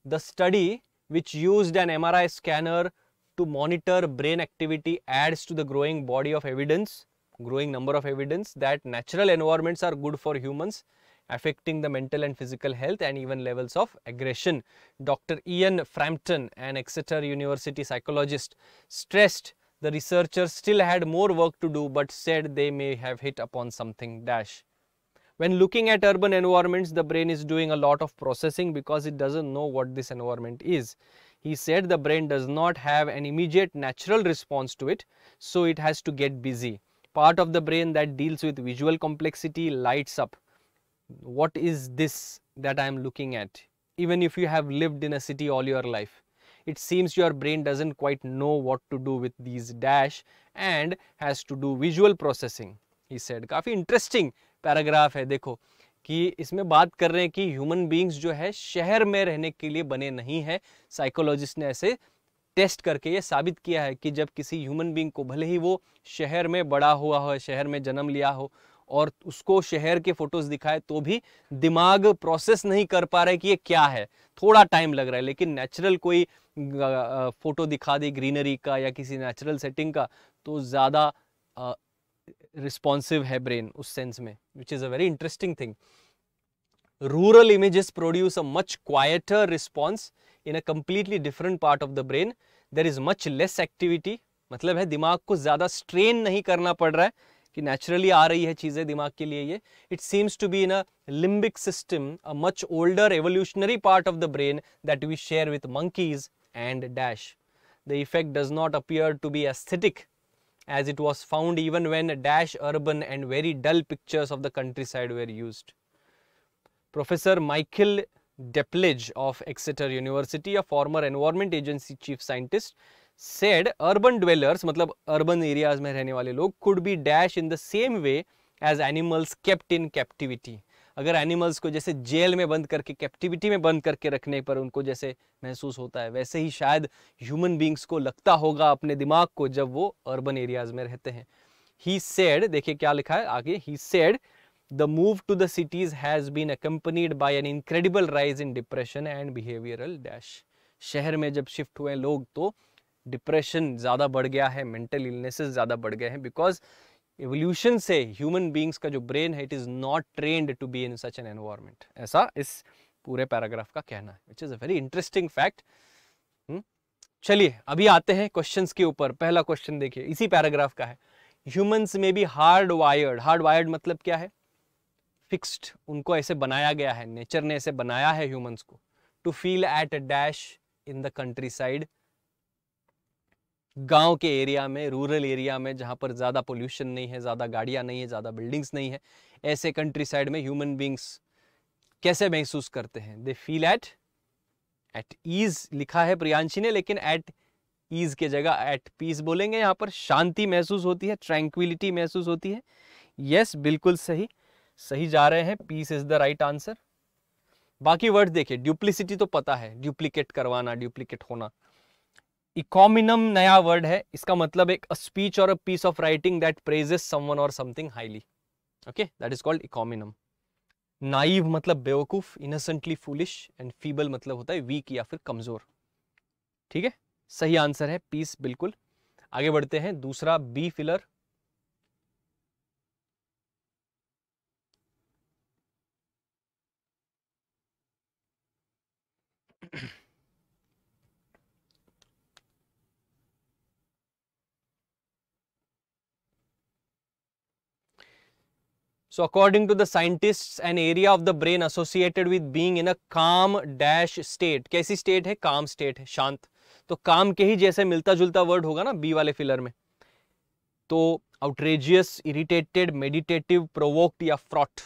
the study which used an MRI scanner to monitor brain activity adds to the growing body of evidence, growing number of evidence that natural environments are good for humans affecting the mental and physical health and even levels of aggression. Dr. Ian Frampton, an Exeter University psychologist, stressed the researchers still had more work to do but said they may have hit upon something dash. When looking at urban environments, the brain is doing a lot of processing because it doesn't know what this environment is. He said the brain does not have an immediate natural response to it, so it has to get busy. Part of the brain that deals with visual complexity lights up. What is this that I am looking at? Even if you have lived in a city all your life, it seems your brain doesn't quite know what to do with these dash and has to do visual processing he said. Kafi interesting paragraph है देखो कि इसमें बात कर रहे हैं कि human beings जो है शहर में रहने के लिए बने नहीं है साइकोलॉजिस्ट ने ऐसे टेस्ट करके ये साबित किया है कि जब किसी ह्यूमन बींग को भले ही वो शहर में बड़ा हुआ हो शहर में जन्म लिया हो और उसको शहर के फोटोज दिखाए तो भी दिमाग प्रोसेस नहीं कर पा रहे कि ये क्या है थोड़ा टाइम लग रहा है लेकिन नेचुरल कोई फोटो दिखा दे ग्रीनरी का या किसी नेचुरल सेटिंग का तो ज़्यादा रिस्पॉन्सिव है ब्रेन उस सेंस में which is a very interesting thing rural images produce a much quieter response in a completely different part of the brain there is much less activity मतलब है दिमाग को ज़्यादा स्ट्रेन नहीं करना पड़ रहा है कि नेचुरली आ रही है चीज़ें दिमाग के लिए ये it seems to be in a limbic system a much older evolutionary part of the brain that we share with monkeys and dash the effect does not appear to be aesthetic as it was found even when dash urban and very dull pictures of the countryside were used. Professor Michael Depledge of Exeter University, a former Environment Agency chief scientist, said urban dwellers, मतलब urban areas में रहने वाले लोग could be dash in the same way as animals kept in captivity. अगर animals को जैसे jail में बंद करके कैप्टिविटी में बंद करके रखने पर उनको जैसे महसूस होता है वैसे ही शायद ह्यूमन बींग्स को लगता होगा अपने दिमाग को जब वो अर्बन एरियाज में रहते हैं ही सेड देखिए क्या लिखा है आगे he said the move to the cities has been accompanied by an incredible rise in depression and behavioural dash शहर में जब शिफ्ट हुए लोग तो डिप्रेशन ज़्यादा बढ़ गया है मेंटल इलनेसेस ज़्यादा बढ़ गए हैं बिकॉज एवोल्यूशन से ह्यूमन बींग्स का जो ब्रेन है it is not trained to be in such an environment ऐसा इस पूरे पैराग्राफ का कहना है which is a very interesting fact चलिए अभी आते हैं क्वेश्चंस के ऊपर पहला क्वेश्चन देखिए इसी पैराग्राफ का है ह्यूमंस में भी हार्ड वायर्ड हार्ड वायर्ड मतलब क्या है फिक्स्ड उनको ऐसे बनाया गया है नेचर ने ऐसे बनाया है ह्यूमंस को to feel at a dash in the countryside गांव के एरिया में रूरल एरिया में जहां पर ज़्यादा पोल्यूशन नहीं है ज़्यादा गाड़ियां नहीं है ज़्यादा बिल्डिंग्स नहीं है ऐसे कंट्री साइड में ह्यूमन बींग्स कैसे महसूस करते हैं they feel at at ease लिखा है प्रियांशी ने लेकिन एट ईज के जगह एट पीस बोलेंगे यहाँ पर शांति महसूस होती है ट्रैंक्विलिटी महसूस होती है यस yes, बिल्कुल सही सही जा रहे हैं peace is the right answer बाकी वर्ड देखिए ड्यूप्लिसिटी तो पता है ड्यूप्लीकेट करवाना ड्यूप्लीकेट होना इकोमिनम नया वर्ड है इसका मतलब एक स्पीच और a piece of writing that praises someone और something highly okay that is called encomium naive मतलब बेवकूफ इनोसेंटली फूलिश एंड फीबल मतलब होता है वीक या फिर कमजोर ठीक है सही आंसर है पीस बिल्कुल आगे बढ़ते हैं दूसरा B filler So according to the scientists, an area of the brain associated with being in a calm dash state. कैसी state है? Calm state है, शांत. तो काम के ही जैसे मिलता जुलता वर्ड होगा ना बी वाले फिलर में तो आउटरेजियस इरिटेटेड मेडिटेटिव प्रोवोक्ट या फ्रॉट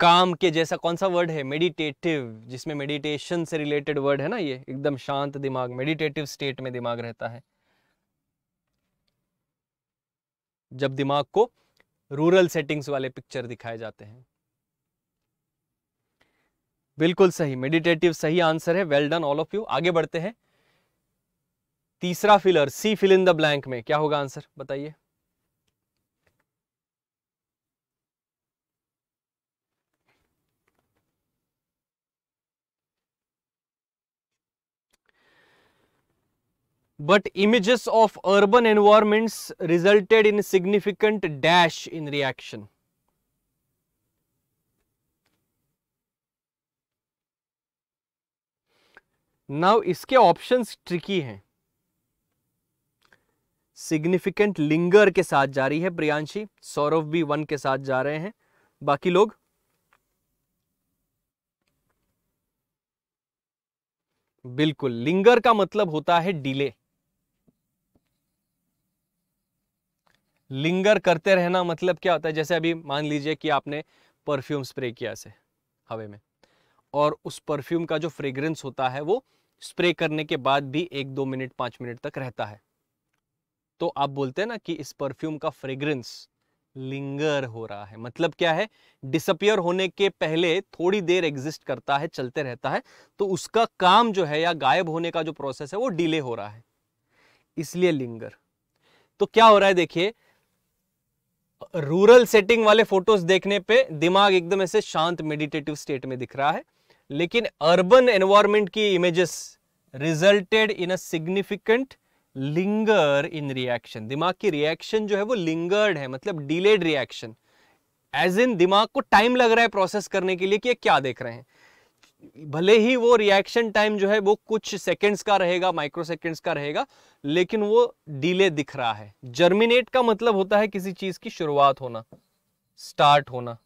काम के जैसा कौन सा वर्ड है मेडिटेटिव जिसमें मेडिटेशन से रिलेटेड वर्ड है ना ये एकदम शांत दिमाग मेडिटेटिव स्टेट में दिमाग रहता है जब दिमाग को रूरल सेटिंग्स वाले पिक्चर दिखाए जाते हैं बिल्कुल सही मेडिटेटिव सही आंसर है well done all of you आगे बढ़ते हैं तीसरा filler C fill in the blank में क्या होगा आंसर बताइए but images of urban environments resulted in significant dash in reaction. Now इसके ऑप्शन ट्रिकी हैं सिग्निफिकेंट लिंगर के साथ जा रही है प्रियांशी सौरभ भी वन के साथ जा रहे हैं बाकी लोग बिल्कुल लिंगर का मतलब होता है डिले लिंगर करते रहना मतलब क्या होता है जैसे अभी मान लीजिए कि आपने परफ्यूम स्प्रे किया से हवे में और उस परफ्यूम का जो फ्रेग्रेंस होता है वो स्प्रे करने के बाद भी एक दो मिनट पांच मिनट तक रहता है तो आप बोलते हैं ना कि इस परफ्यूम का फ्रेग्रेंस लिंगर हो रहा है मतलब क्या है डिसअपियर होने के पहले थोड़ी देर एग्जिस्ट करता है चलते रहता है तो उसका काम जो है या गायब होने का जो प्रोसेस है वो डिले हो रहा है इसलिए लिंगर तो क्या हो रहा है देखिए रूरल सेटिंग वाले फोटोज देखने पे दिमाग एकदम ऐसे शांत मेडिटेटिव स्टेट में दिख रहा है लेकिन अर्बन एनवायरमेंट की images resulted in a significant linger in reaction दिमाग की रिएक्शन जो है वो लिंगर्ड है मतलब डिलेड रिएक्शन एज इन दिमाग को टाइम लग रहा है प्रोसेस करने के लिए कि ये क्या देख रहे हैं भले ही वो रिएक्शन टाइम जो है वो कुछ सेकेंड्स का रहेगा माइक्रो सेकेंड्स का रहेगा लेकिन वो डिले दिख रहा है जर्मिनेट का मतलब होता है किसी चीज की शुरुआत होना स्टार्ट होना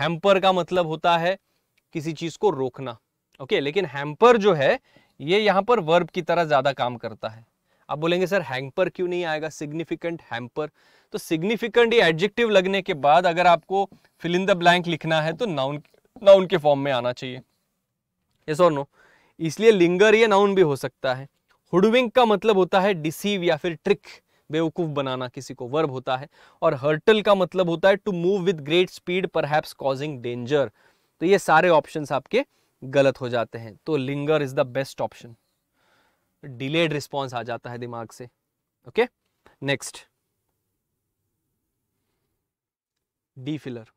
हैम्पर का मतलब होता है किसी चीज को रोकना ओके लेकिन हैम्पर जो है ये यहां पर वर्ब की तरह ज्यादा काम करता है आप बोलेंगे सर हैम्पर क्यों नहीं आएगा सिग्निफिकेंट हैम्पर तो सिग्निफिकेंट ये एडजेक्टिव लगने के बाद अगर आपको फिल इन द ब्लैंक लिखना है तो नाउन नाउन के फॉर्म में आना चाहिए यस और नो इसलिए लिंगर ये नाउन भी हो सकता है हुडविंग का मतलब होता है डिसीव या फिर ट्रिक बेवकूफ़ बनाना किसी को वर्ब होता है और हर्टल का मतलब होता है to move with great speed पर कॉजिंग डेंजर तो ये सारे ऑप्शन आपके गलत हो जाते हैं तो linger is the best option delayed response आ जाता है दिमाग से okay next D filler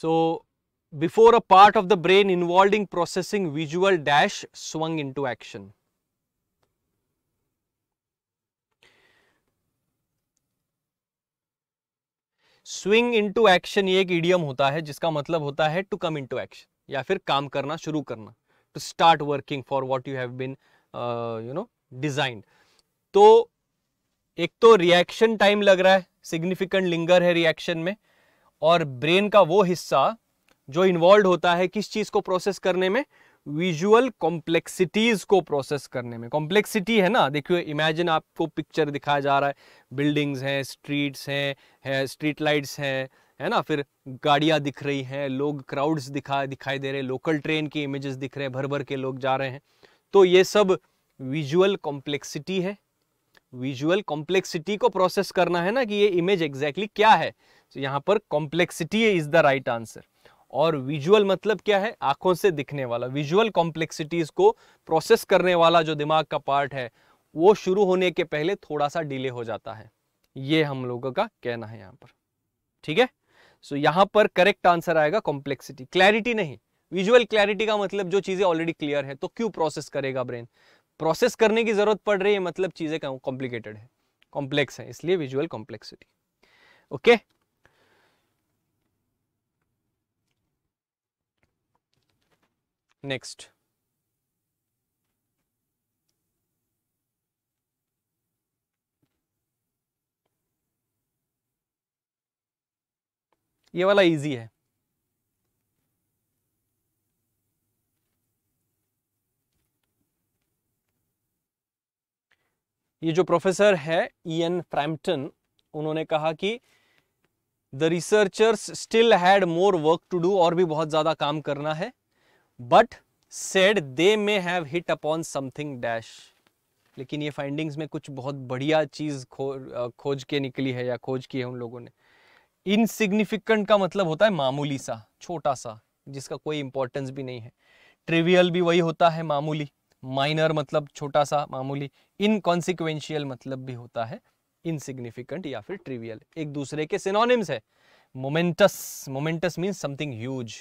So before a part of the brain involved in processing visual dash swung into action. Swing into action ये एक इडियम होता है जिसका मतलब होता है टू कम into एक्शन या फिर काम करना शुरू करना to start working for you you have been you know designed तो एक तो रिएक्शन टाइम लग रहा है सिग्निफिकेंट लिंगर है रिएक्शन में और ब्रेन का वो हिस्सा जो इन्वॉल्व होता है किस चीज़ को प्रोसेस करने में विजुअल कॉम्प्लेक्सिटीज को प्रोसेस करने में कॉम्प्लेक्सिटी है ना देखिए इमेजिन आपको पिक्चर दिखाया जा रहा है बिल्डिंग्स हैं स्ट्रीट्स हैं है स्ट्रीट लाइट्स हैं है ना फिर गाड़ियां दिख रही हैं लोग क्राउड्स दिखा दिखाई दे रहे हैं लोकल ट्रेन की इमेजेस दिख रहे हैं भर भर के लोग जा रहे हैं तो ये सब विजुअल कॉम्प्लेक्सिटी है विजुअल कॉम्प्लेक्सिटी को प्रोसेस करना है ना कि ये इमेज एग्जैक्टली exactly क्या है तो यहाँ पर complexity is the right answer और विजुअल मतलब क्या है आंखों से दिखने वाला विजुअल कॉम्प्लेक्सिटीज को प्रोसेस करने वाला जो दिमाग का पार्ट है वो शुरू होने के पहले थोड़ा सा डिले हो जाता है ये हम लोगों का कहना है यहाँ पर ठीक है सो so, यहाँ पर करेक्ट आंसर आएगा कॉम्प्लेक्सिटी क्लैरिटी नहीं विजुअल क्लैरिटी का मतलब जो चीज़ें ऑलरेडी क्लियर है तो क्यों प्रोसेस करेगा ब्रेन प्रोसेस करने की जरूरत पड़ रही है मतलब चीज़ें कॉम्प्लिकेटेड है कॉम्प्लेक्स है इसलिए विजुअल कॉम्प्लेक्सिटी ओके नेक्स्ट ये वाला इजी है ये जो प्रोफेसर है ई एन फ्रैम्पटन उन्होंने कहा कि the researchers still had more work to do और भी बहुत ज़्यादा काम करना है but said they may have hit upon something dash लेकिन ये फाइंडिंग्स में कुछ बहुत बढ़िया चीज़ खो खोज के निकली है या खोज की है उन लोगों ने इनसिग्निफिकेंट का मतलब होता है मामूली सा छोटा सा जिसका कोई इंपॉर्टेंस भी नहीं है ट्रिवियल भी वही होता है मामूली माइनर मतलब छोटा सा मामूली इनकॉन्सिक्वेंशियल मतलब भी होता है इनसिग्निफिकेंट या फिर ट्रिवियल एक दूसरे के सिनोनिम्स है momentous momentous means something huge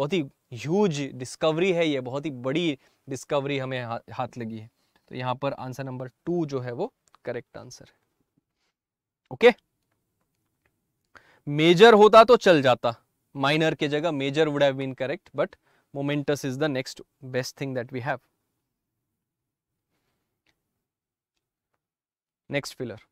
बहुत ही ह्यूज डिस्कवरी है ये बहुत ही बड़ी डिस्कवरी हमें हा, हाथ लगी है तो यहाँ पर आंसर नंबर टू जो है वो करेक्ट आंसर है ओके मेजर होता तो चल जाता माइनर के जगह major would have been correct but momentous is the next best thing that we have next filler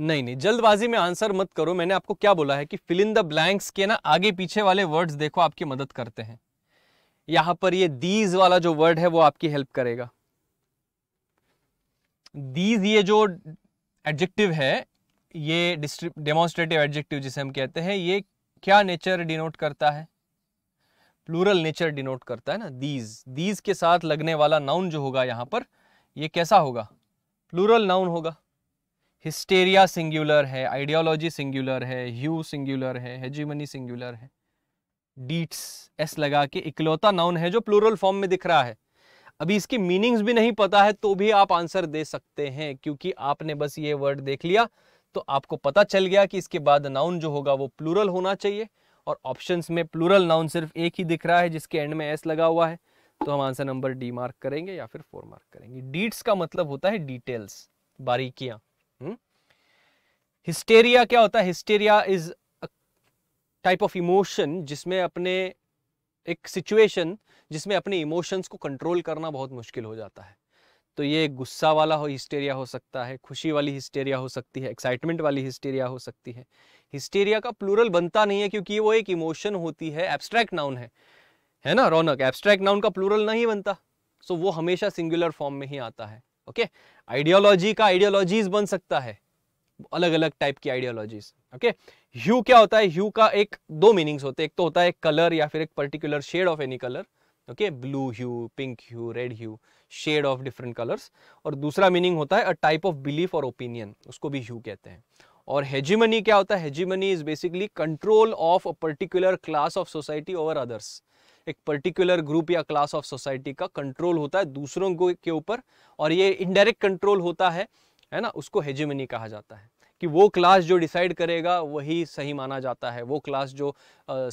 नहीं नहीं जल्दबाजी में आंसर मत करो मैंने आपको क्या बोला है कि फिल इन द ब्लैंक्स के ना आगे पीछे वाले वर्ड्स देखो आपकी मदद करते हैं यहां पर ये दीज वाला जो वर्ड है वो आपकी हेल्प करेगा दीज ये जो एडजेक्टिव है ये डेमोन्स्ट्रेटिव एडजेक्टिव जिसे हम कहते हैं ये क्या नेचर डिनोट करता है प्लूरल नेचर डिनोट करता है ना दीज दीज के साथ लगने वाला नाउन जो होगा यहां पर ये कैसा होगा प्लूरल नाउन होगा हिस्टेरिया सिंगुलर है आइडियोलॉजी सिंगुलर है ह्यू सिंगुलर है हेजीमनी सिंगुलर है डीट्स एस लगा के इकलौता नाउन है जो प्लूरल फॉर्म में दिख रहा है अभी इसकी मीनिंग्स भी नहीं पता है तो भी आप आंसर दे सकते हैं क्योंकि आपने बस ये वर्ड देख लिया तो आपको पता चल गया कि इसके बाद नाउन जो होगा वो प्लूरल होना चाहिए और ऑप्शंस में प्लूरल नाउन सिर्फ एक ही दिख रहा है जिसके एंड में एस लगा हुआ है तो हम आंसर नंबर डी मार्क करेंगे या फिर फोर मार्क करेंगे डीट्स का मतलब होता है डिटेल्स बारीकियां हिस्टेरिया hmm? क्या होता है hysteria is type of emotion जिसमें अपने एक सिचुएशन जिसमें अपने इमोशंस को कंट्रोल करना बहुत मुश्किल हो जाता है तो ये गुस्सा वाला हो हिस्टेरिया हो सकता है खुशी वाली हिस्टेरिया हो सकती है एक्साइटमेंट वाली हिस्टेरिया हो सकती है हिस्टेरिया का प्लूरल बनता नहीं है क्योंकि वो एक इमोशन होती है एब्स्ट्रैक्ट नाउन है है ना रौनक एब्स्ट्रैक्ट नाउन का प्लूरल नहीं बनता सो वो हमेशा सिंगुलर फॉर्म में ही आता है ओके आइडियोलॉजी का आइडियोलॉजीज बन सकता है अलग अलग टाइप की आइडियोलॉजीज ओके ह्यू क्या होता है ह्यू का एक दो मीनिंग्स होते हैं एक तो होता है कलर या फिर एक particular shade of any colour okay blue hue pink hue red hue shade of different colours और दूसरा मीनिंग होता है अ टाइप ऑफ बिलीफ और ओपिनियन उसको भी ह्यू कहते हैं और हेजिमनी क्या होता है hegemony is basically control of a particular class of society over others एक पर्टिकुलर ग्रुप या क्लास ऑफ सोसाइटी का कंट्रोल होता है दूसरों को के ऊपर और ये इनडायरेक्ट कंट्रोल होता है है ना उसको हेजेमनी कहा जाता है कि वो क्लास जो डिसाइड करेगा वही सही माना जाता है वो क्लास जो आ,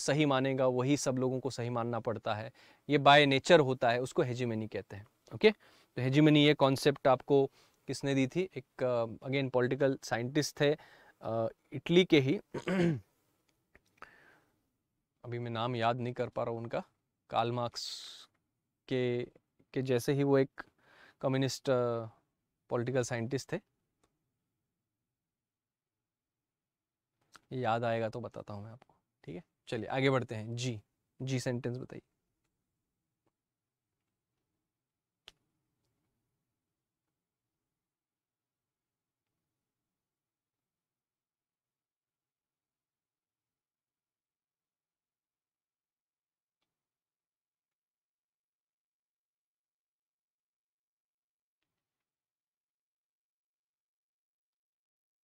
सही मानेगा वही सब लोगों को सही मानना पड़ता है ये बाय नेचर होता है उसको हेजेमनी कहते हैं ओके तो हेजेमनी ये कॉन्सेप्ट आपको किसने दी थी एक अगेन पॉलिटिकल साइंटिस्ट थे आ, इटली के ही अभी मैं नाम याद नहीं कर पा रहा हूँ उनका कार्ल मार्क्स के के जैसे ही वो एक कम्युनिस्ट पॉलिटिकल साइंटिस्ट थे याद आएगा तो बताता हूँ मैं आपको ठीक है चलिए आगे बढ़ते हैं जी जी सेंटेंस बताइए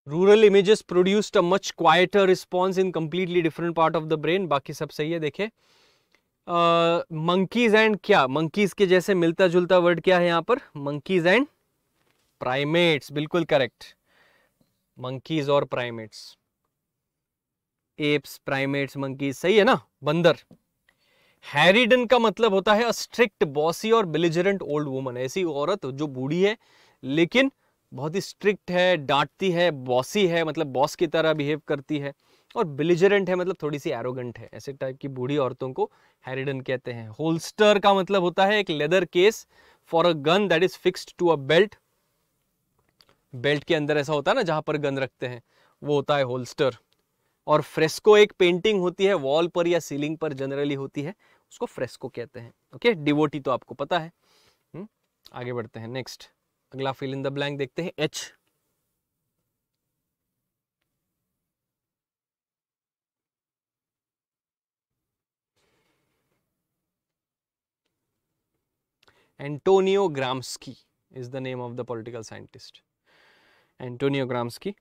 rural images produced a much quieter response in completely different part of the brain बाकी सब सही है देखे मंकीज एंड क्या मंकीज के जैसे मिलता जुलता वर्ड क्या है यहां पर मंकीज एंड प्राइमेट्स बिल्कुल करेक्ट मंकीज और प्राइमेट्स एप्स प्राइमेट्स मंकीज सही है ना बंदर हैरिडन का मतलब होता है स्ट्रिक्ट बॉसी और बिलिजरेंट ओल्ड वुमन ऐसी औरत जो बूढ़ी है लेकिन बहुत ही स्ट्रिक्ट है डांटती है बॉसी है मतलब बॉस की तरह बिहेव करती है और बिलिजरेंट है मतलब थोड़ी सी एरोगेंट है ऐसे टाइप की बूढ़ी औरतों को हैरिडन कहते हैं होल्स्टर का मतलब होता है एक leather case for a gun that is fixed to a belt belt के अंदर ऐसा होता है ना जहां पर गन रखते हैं वो होता है होल्स्टर और फ्रेस्को एक पेंटिंग होती है वॉल पर या सीलिंग पर जनरली होती है उसको फ्रेस्को कहते हैं ओके डिवोटी तो आपको पता है हुँ? हम्म? आगे बढ़ते हैं नेक्स्ट अगला फिल इन द ब्लैंक देखते हैं H Antonio Gramsci is the name of the political scientist Antonio Gramsci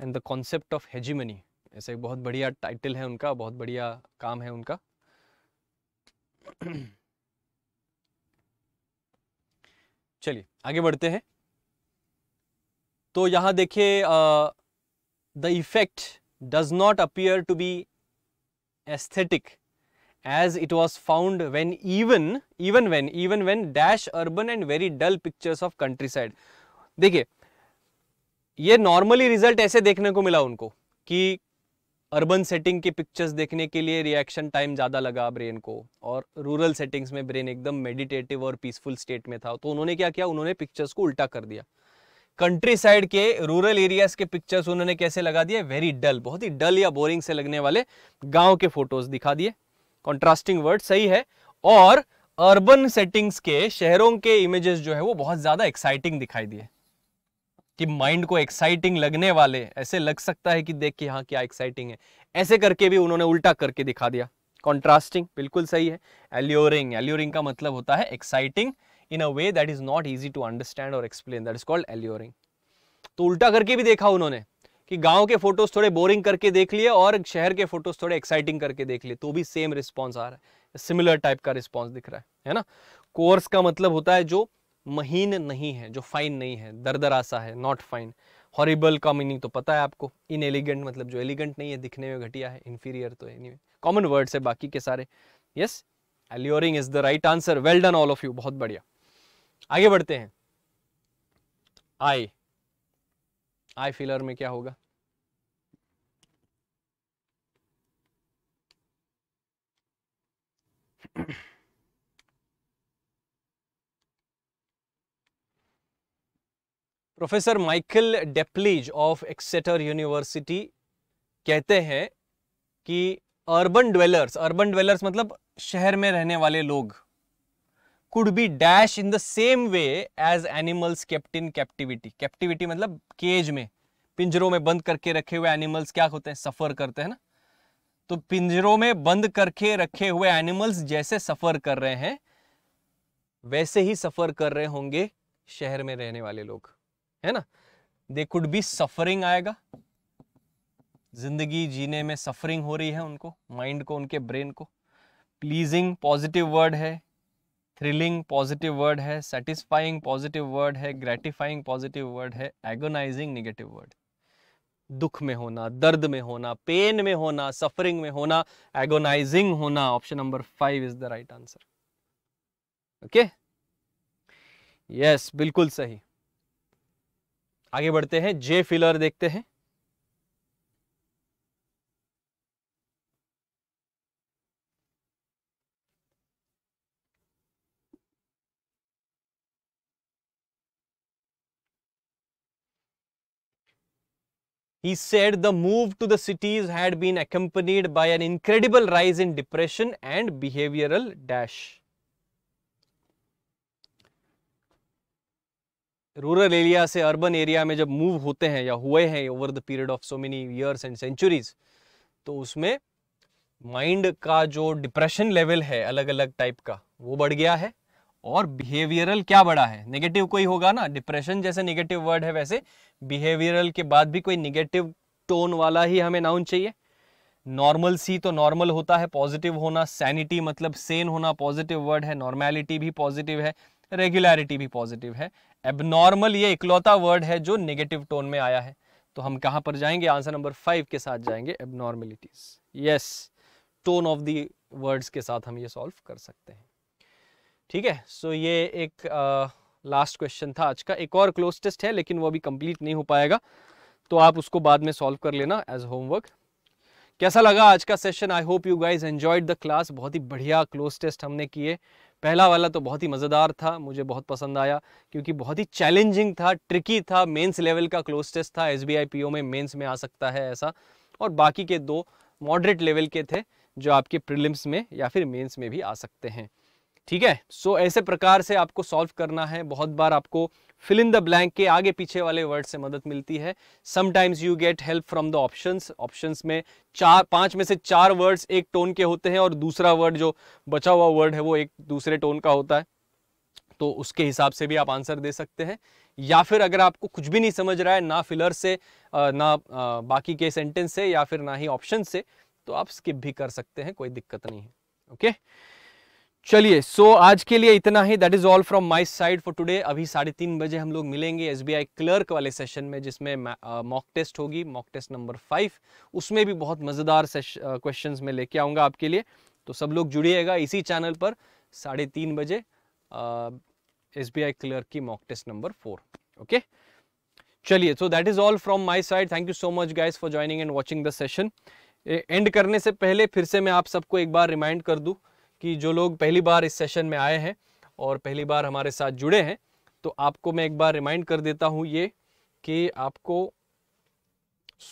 and the concept of hegemony ऐसा एक बहुत बढ़िया टाइटल है उनका बहुत बढ़िया काम है उनका चलिए आगे बढ़ते हैं तो यहां देखिए the effect does not appear to be aesthetic as it was found when even even when even when dash urban and very dull pictures of countryside देखिए ये नॉर्मली रिजल्ट ऐसे देखने को मिला उनको कि अर्बन सेटिंग की pictures देखने के लिए रिएक्शन टाइम ज़्यादा लगा ब्रेन को और रूरल सेटिंग्स में ब्रेन एकदम मेडिटेटिव और पीसफुल स्टेट में था तो उन्होंने क्या किया उन्होंने पिक्चर्स को उल्टा कर दिया कंट्री साइड के रूरल एरियाज के पिक्चर्स उन्होंने कैसे लगा दिए वेरी डल बहुत ही डल या बोरिंग से लगने वाले गांव के फोटोज दिखा दिए कॉन्ट्रास्टिंग वर्ड सही है और अर्बन सेटिंग्स के शहरों के इमेजेस जो है वो बहुत ज़्यादा एक्साइटिंग दिखाई दिए कि माइंड को एक्साइटिंग लगने वाले ऐसे लग सकता है कि देख के हाँ क्या एक्साइटिंग है ऐसे करके भी उन्होंने उल्टा करके दिखा दिया कॉन्ट्रास्टिंग बिल्कुल सही है एल्योरिंग एल्योरिंग का मतलब होता है exciting in a way that is not easy to understand और explain that is called alluring तो उल्टा करके भी देखा उन्होंने कि गांव के फोटोज थोड़े बोरिंग करके देख लिए और शहर के फोटोज थोड़े एक्साइटिंग करके देख लिए तो भी सेम रिस्पॉन्स आ रहा है सिमिलर टाइप का रिस्पॉन्स दिख रहा है है ना कोर्स का मतलब होता है जो महीन नहीं है जो फाइन नहीं है दरदरासा है नॉट फाइन हॉरिबल का मीनिंग तो पता है आपको इन एलिगेंट मतलब जो एलिगेंट नहीं है दिखने में घटिया है इन्फीरियर तो एनी कॉमन वर्ड्स है बाकी के सारे yes alluring is the right answer well done all of you बहुत बढ़िया आगे बढ़ते हैं आई आई फिलर में क्या होगा professor Michael Depledge of Exeter University कहते हैं कि अर्बन ड्वेलर्स अर्बन ड्वेलर्स मतलब शहर में रहने वाले लोग could be dash in the same way as animals kept in captivity captivity मतलब केज में पिंजरों में बंद करके रखे हुए एनिमल्स क्या होते हैं सफ़र करते हैं ना तो पिंजरों में बंद करके रखे हुए एनिमल्स जैसे सफ़र कर रहे हैं वैसे ही सफ़र कर रहे होंगे शहर में रहने वाले लोग है ना दे कुड बी सफरिंग आएगा जिंदगी जीने में सफरिंग हो रही है उनको माइंड को उनके ब्रेन को प्लीजिंग पॉजिटिव वर्ड है थ्रिलिंग पॉजिटिव वर्ड है सेटिस्फाइंग पॉजिटिव वर्ड है ग्रेटिफाइंग पॉजिटिव वर्ड है एगोनाइजिंग निगेटिव वर्ड दुख में होना दर्द में होना पेन में होना सफरिंग में होना एगोनाइजिंग होना option number five is the right answer okay yes बिल्कुल सही आगे बढ़ते हैं जे फिलर देखते हैं He said the move to the cities had been accompanied by an incredible rise in depression and behavioral dash. Rural area से urban area में जब मूव होते हैं या हुए हैं over the period of so many years and centuries तो उसमें माइंड का जो डिप्रेशन लेवल है अलग अलग टाइप का वो बढ़ गया है और बिहेवियरल क्या बढ़ा है नेगेटिव कोई होगा ना डिप्रेशन जैसे नेगेटिव वर्ड है वैसे बिहेवियरल के बाद भी कोई नेगेटिव टोन वाला ही हमें नाउन चाहिए नॉर्मल सी तो नॉर्मल होता है पॉजिटिव होना सैनिटी मतलब सेन होना पॉजिटिव वर्ड है नॉर्मैलिटी भी पॉजिटिव है रेगुलरिटी भी पॉजिटिव है एबनॉर्मल ये इकलौता वर्ड है जो नेगेटिव टोन में आया है तो हम कहां पर जाएंगे आंसर नंबर फाइव के साथ जाएंगे abnormalities yes tone of the words के साथ हम ये सॉल्व कर सकते हैं ठीक है सो so ये एक लास्ट uh, क्वेश्चन था आज का एक और क्लोज टेस्ट है लेकिन वो अभी कंप्लीट नहीं हो पाएगा तो आप उसको बाद में सॉल्व कर लेना एज होमवर्क कैसा लगा आज का session I hope you guys enjoyed the class बहुत ही बढ़िया क्लोज टेस्ट हमने किए पहला वाला तो बहुत ही मज़ेदार था मुझे बहुत पसंद आया क्योंकि बहुत ही चैलेंजिंग था ट्रिकी था मेंस लेवल का क्लोज टेस्ट था एस बी में मेंस में आ सकता है ऐसा और बाकी के दो मॉडरेट लेवल के थे जो आपके प्रिलिम्स में या फिर मेंस में भी आ सकते हैं ठीक है सो ऐसे प्रकार से आपको सॉल्व करना है बहुत बार आपको फिल इन द ब्लैंक के आगे पीछे वाले वर्ड से मदद मिलती है sometimes you get help from the options options में चार पांच में से चार वर्ड्स एक टोन के होते हैं और दूसरा वर्ड जो बचा हुआ वर्ड है वो एक दूसरे टोन का होता है तो उसके हिसाब से भी आप आंसर दे सकते हैं या फिर अगर आपको कुछ भी नहीं समझ रहा है ना फिलर से ना बाकी के सेंटेंस से या फिर ना ही ऑप्शन से तो आप स्किप भी कर सकते हैं कोई दिक्कत नहीं है ओके okay? चलिए सो so, आज के लिए इतना ही that is all from my side for today अभी साढ़े तीन बजे हम लोग मिलेंगे एसबीआई क्लर्क वाले सेशन में जिसमें मॉक टेस्ट होगी मॉक टेस्ट नंबर फाइव उसमें भी बहुत मज़ेदार क्वेश्चन में लेके आऊंगा आपके लिए तो सब लोग जुड़िएगा इसी चैनल पर साढ़े तीन बजे एस बी आई क्लर्क की mock test number four okay चलिए so that is all from my side thank you so much guys for joining and watching the session end करने से पहले फिर से मैं आप सबको एक बार रिमाइंड कर दूँ कि जो लोग पहली बार इस सेशन में आए हैं और पहली बार हमारे साथ जुड़े हैं तो आपको मैं एक बार रिमाइंड कर देता हूँ ये कि आपको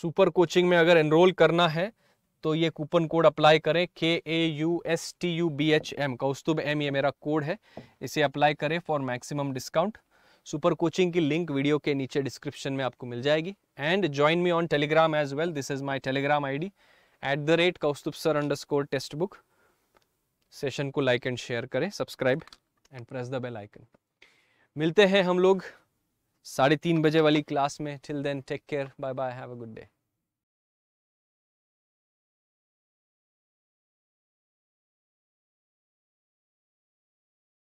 सुपर कोचिंग में अगर एनरोल करना है तो ये कूपन कोड अप्लाई करें के A U S T U B H M Kaustubh M ये मेरा कोड है इसे अप्लाई करें for maximum discount super coaching की लिंक वीडियो के नीचे डिस्क्रिप्शन में आपको मिल जाएगी and join me on Telegram as well this is my Telegram I D at the rate Kaustubh sir under score text book session को like and share करें subscribe and press the bell icon मिलते हैं हम लोग साढ़े तीन बजे वाली क्लास में till then take care bye bye have a good day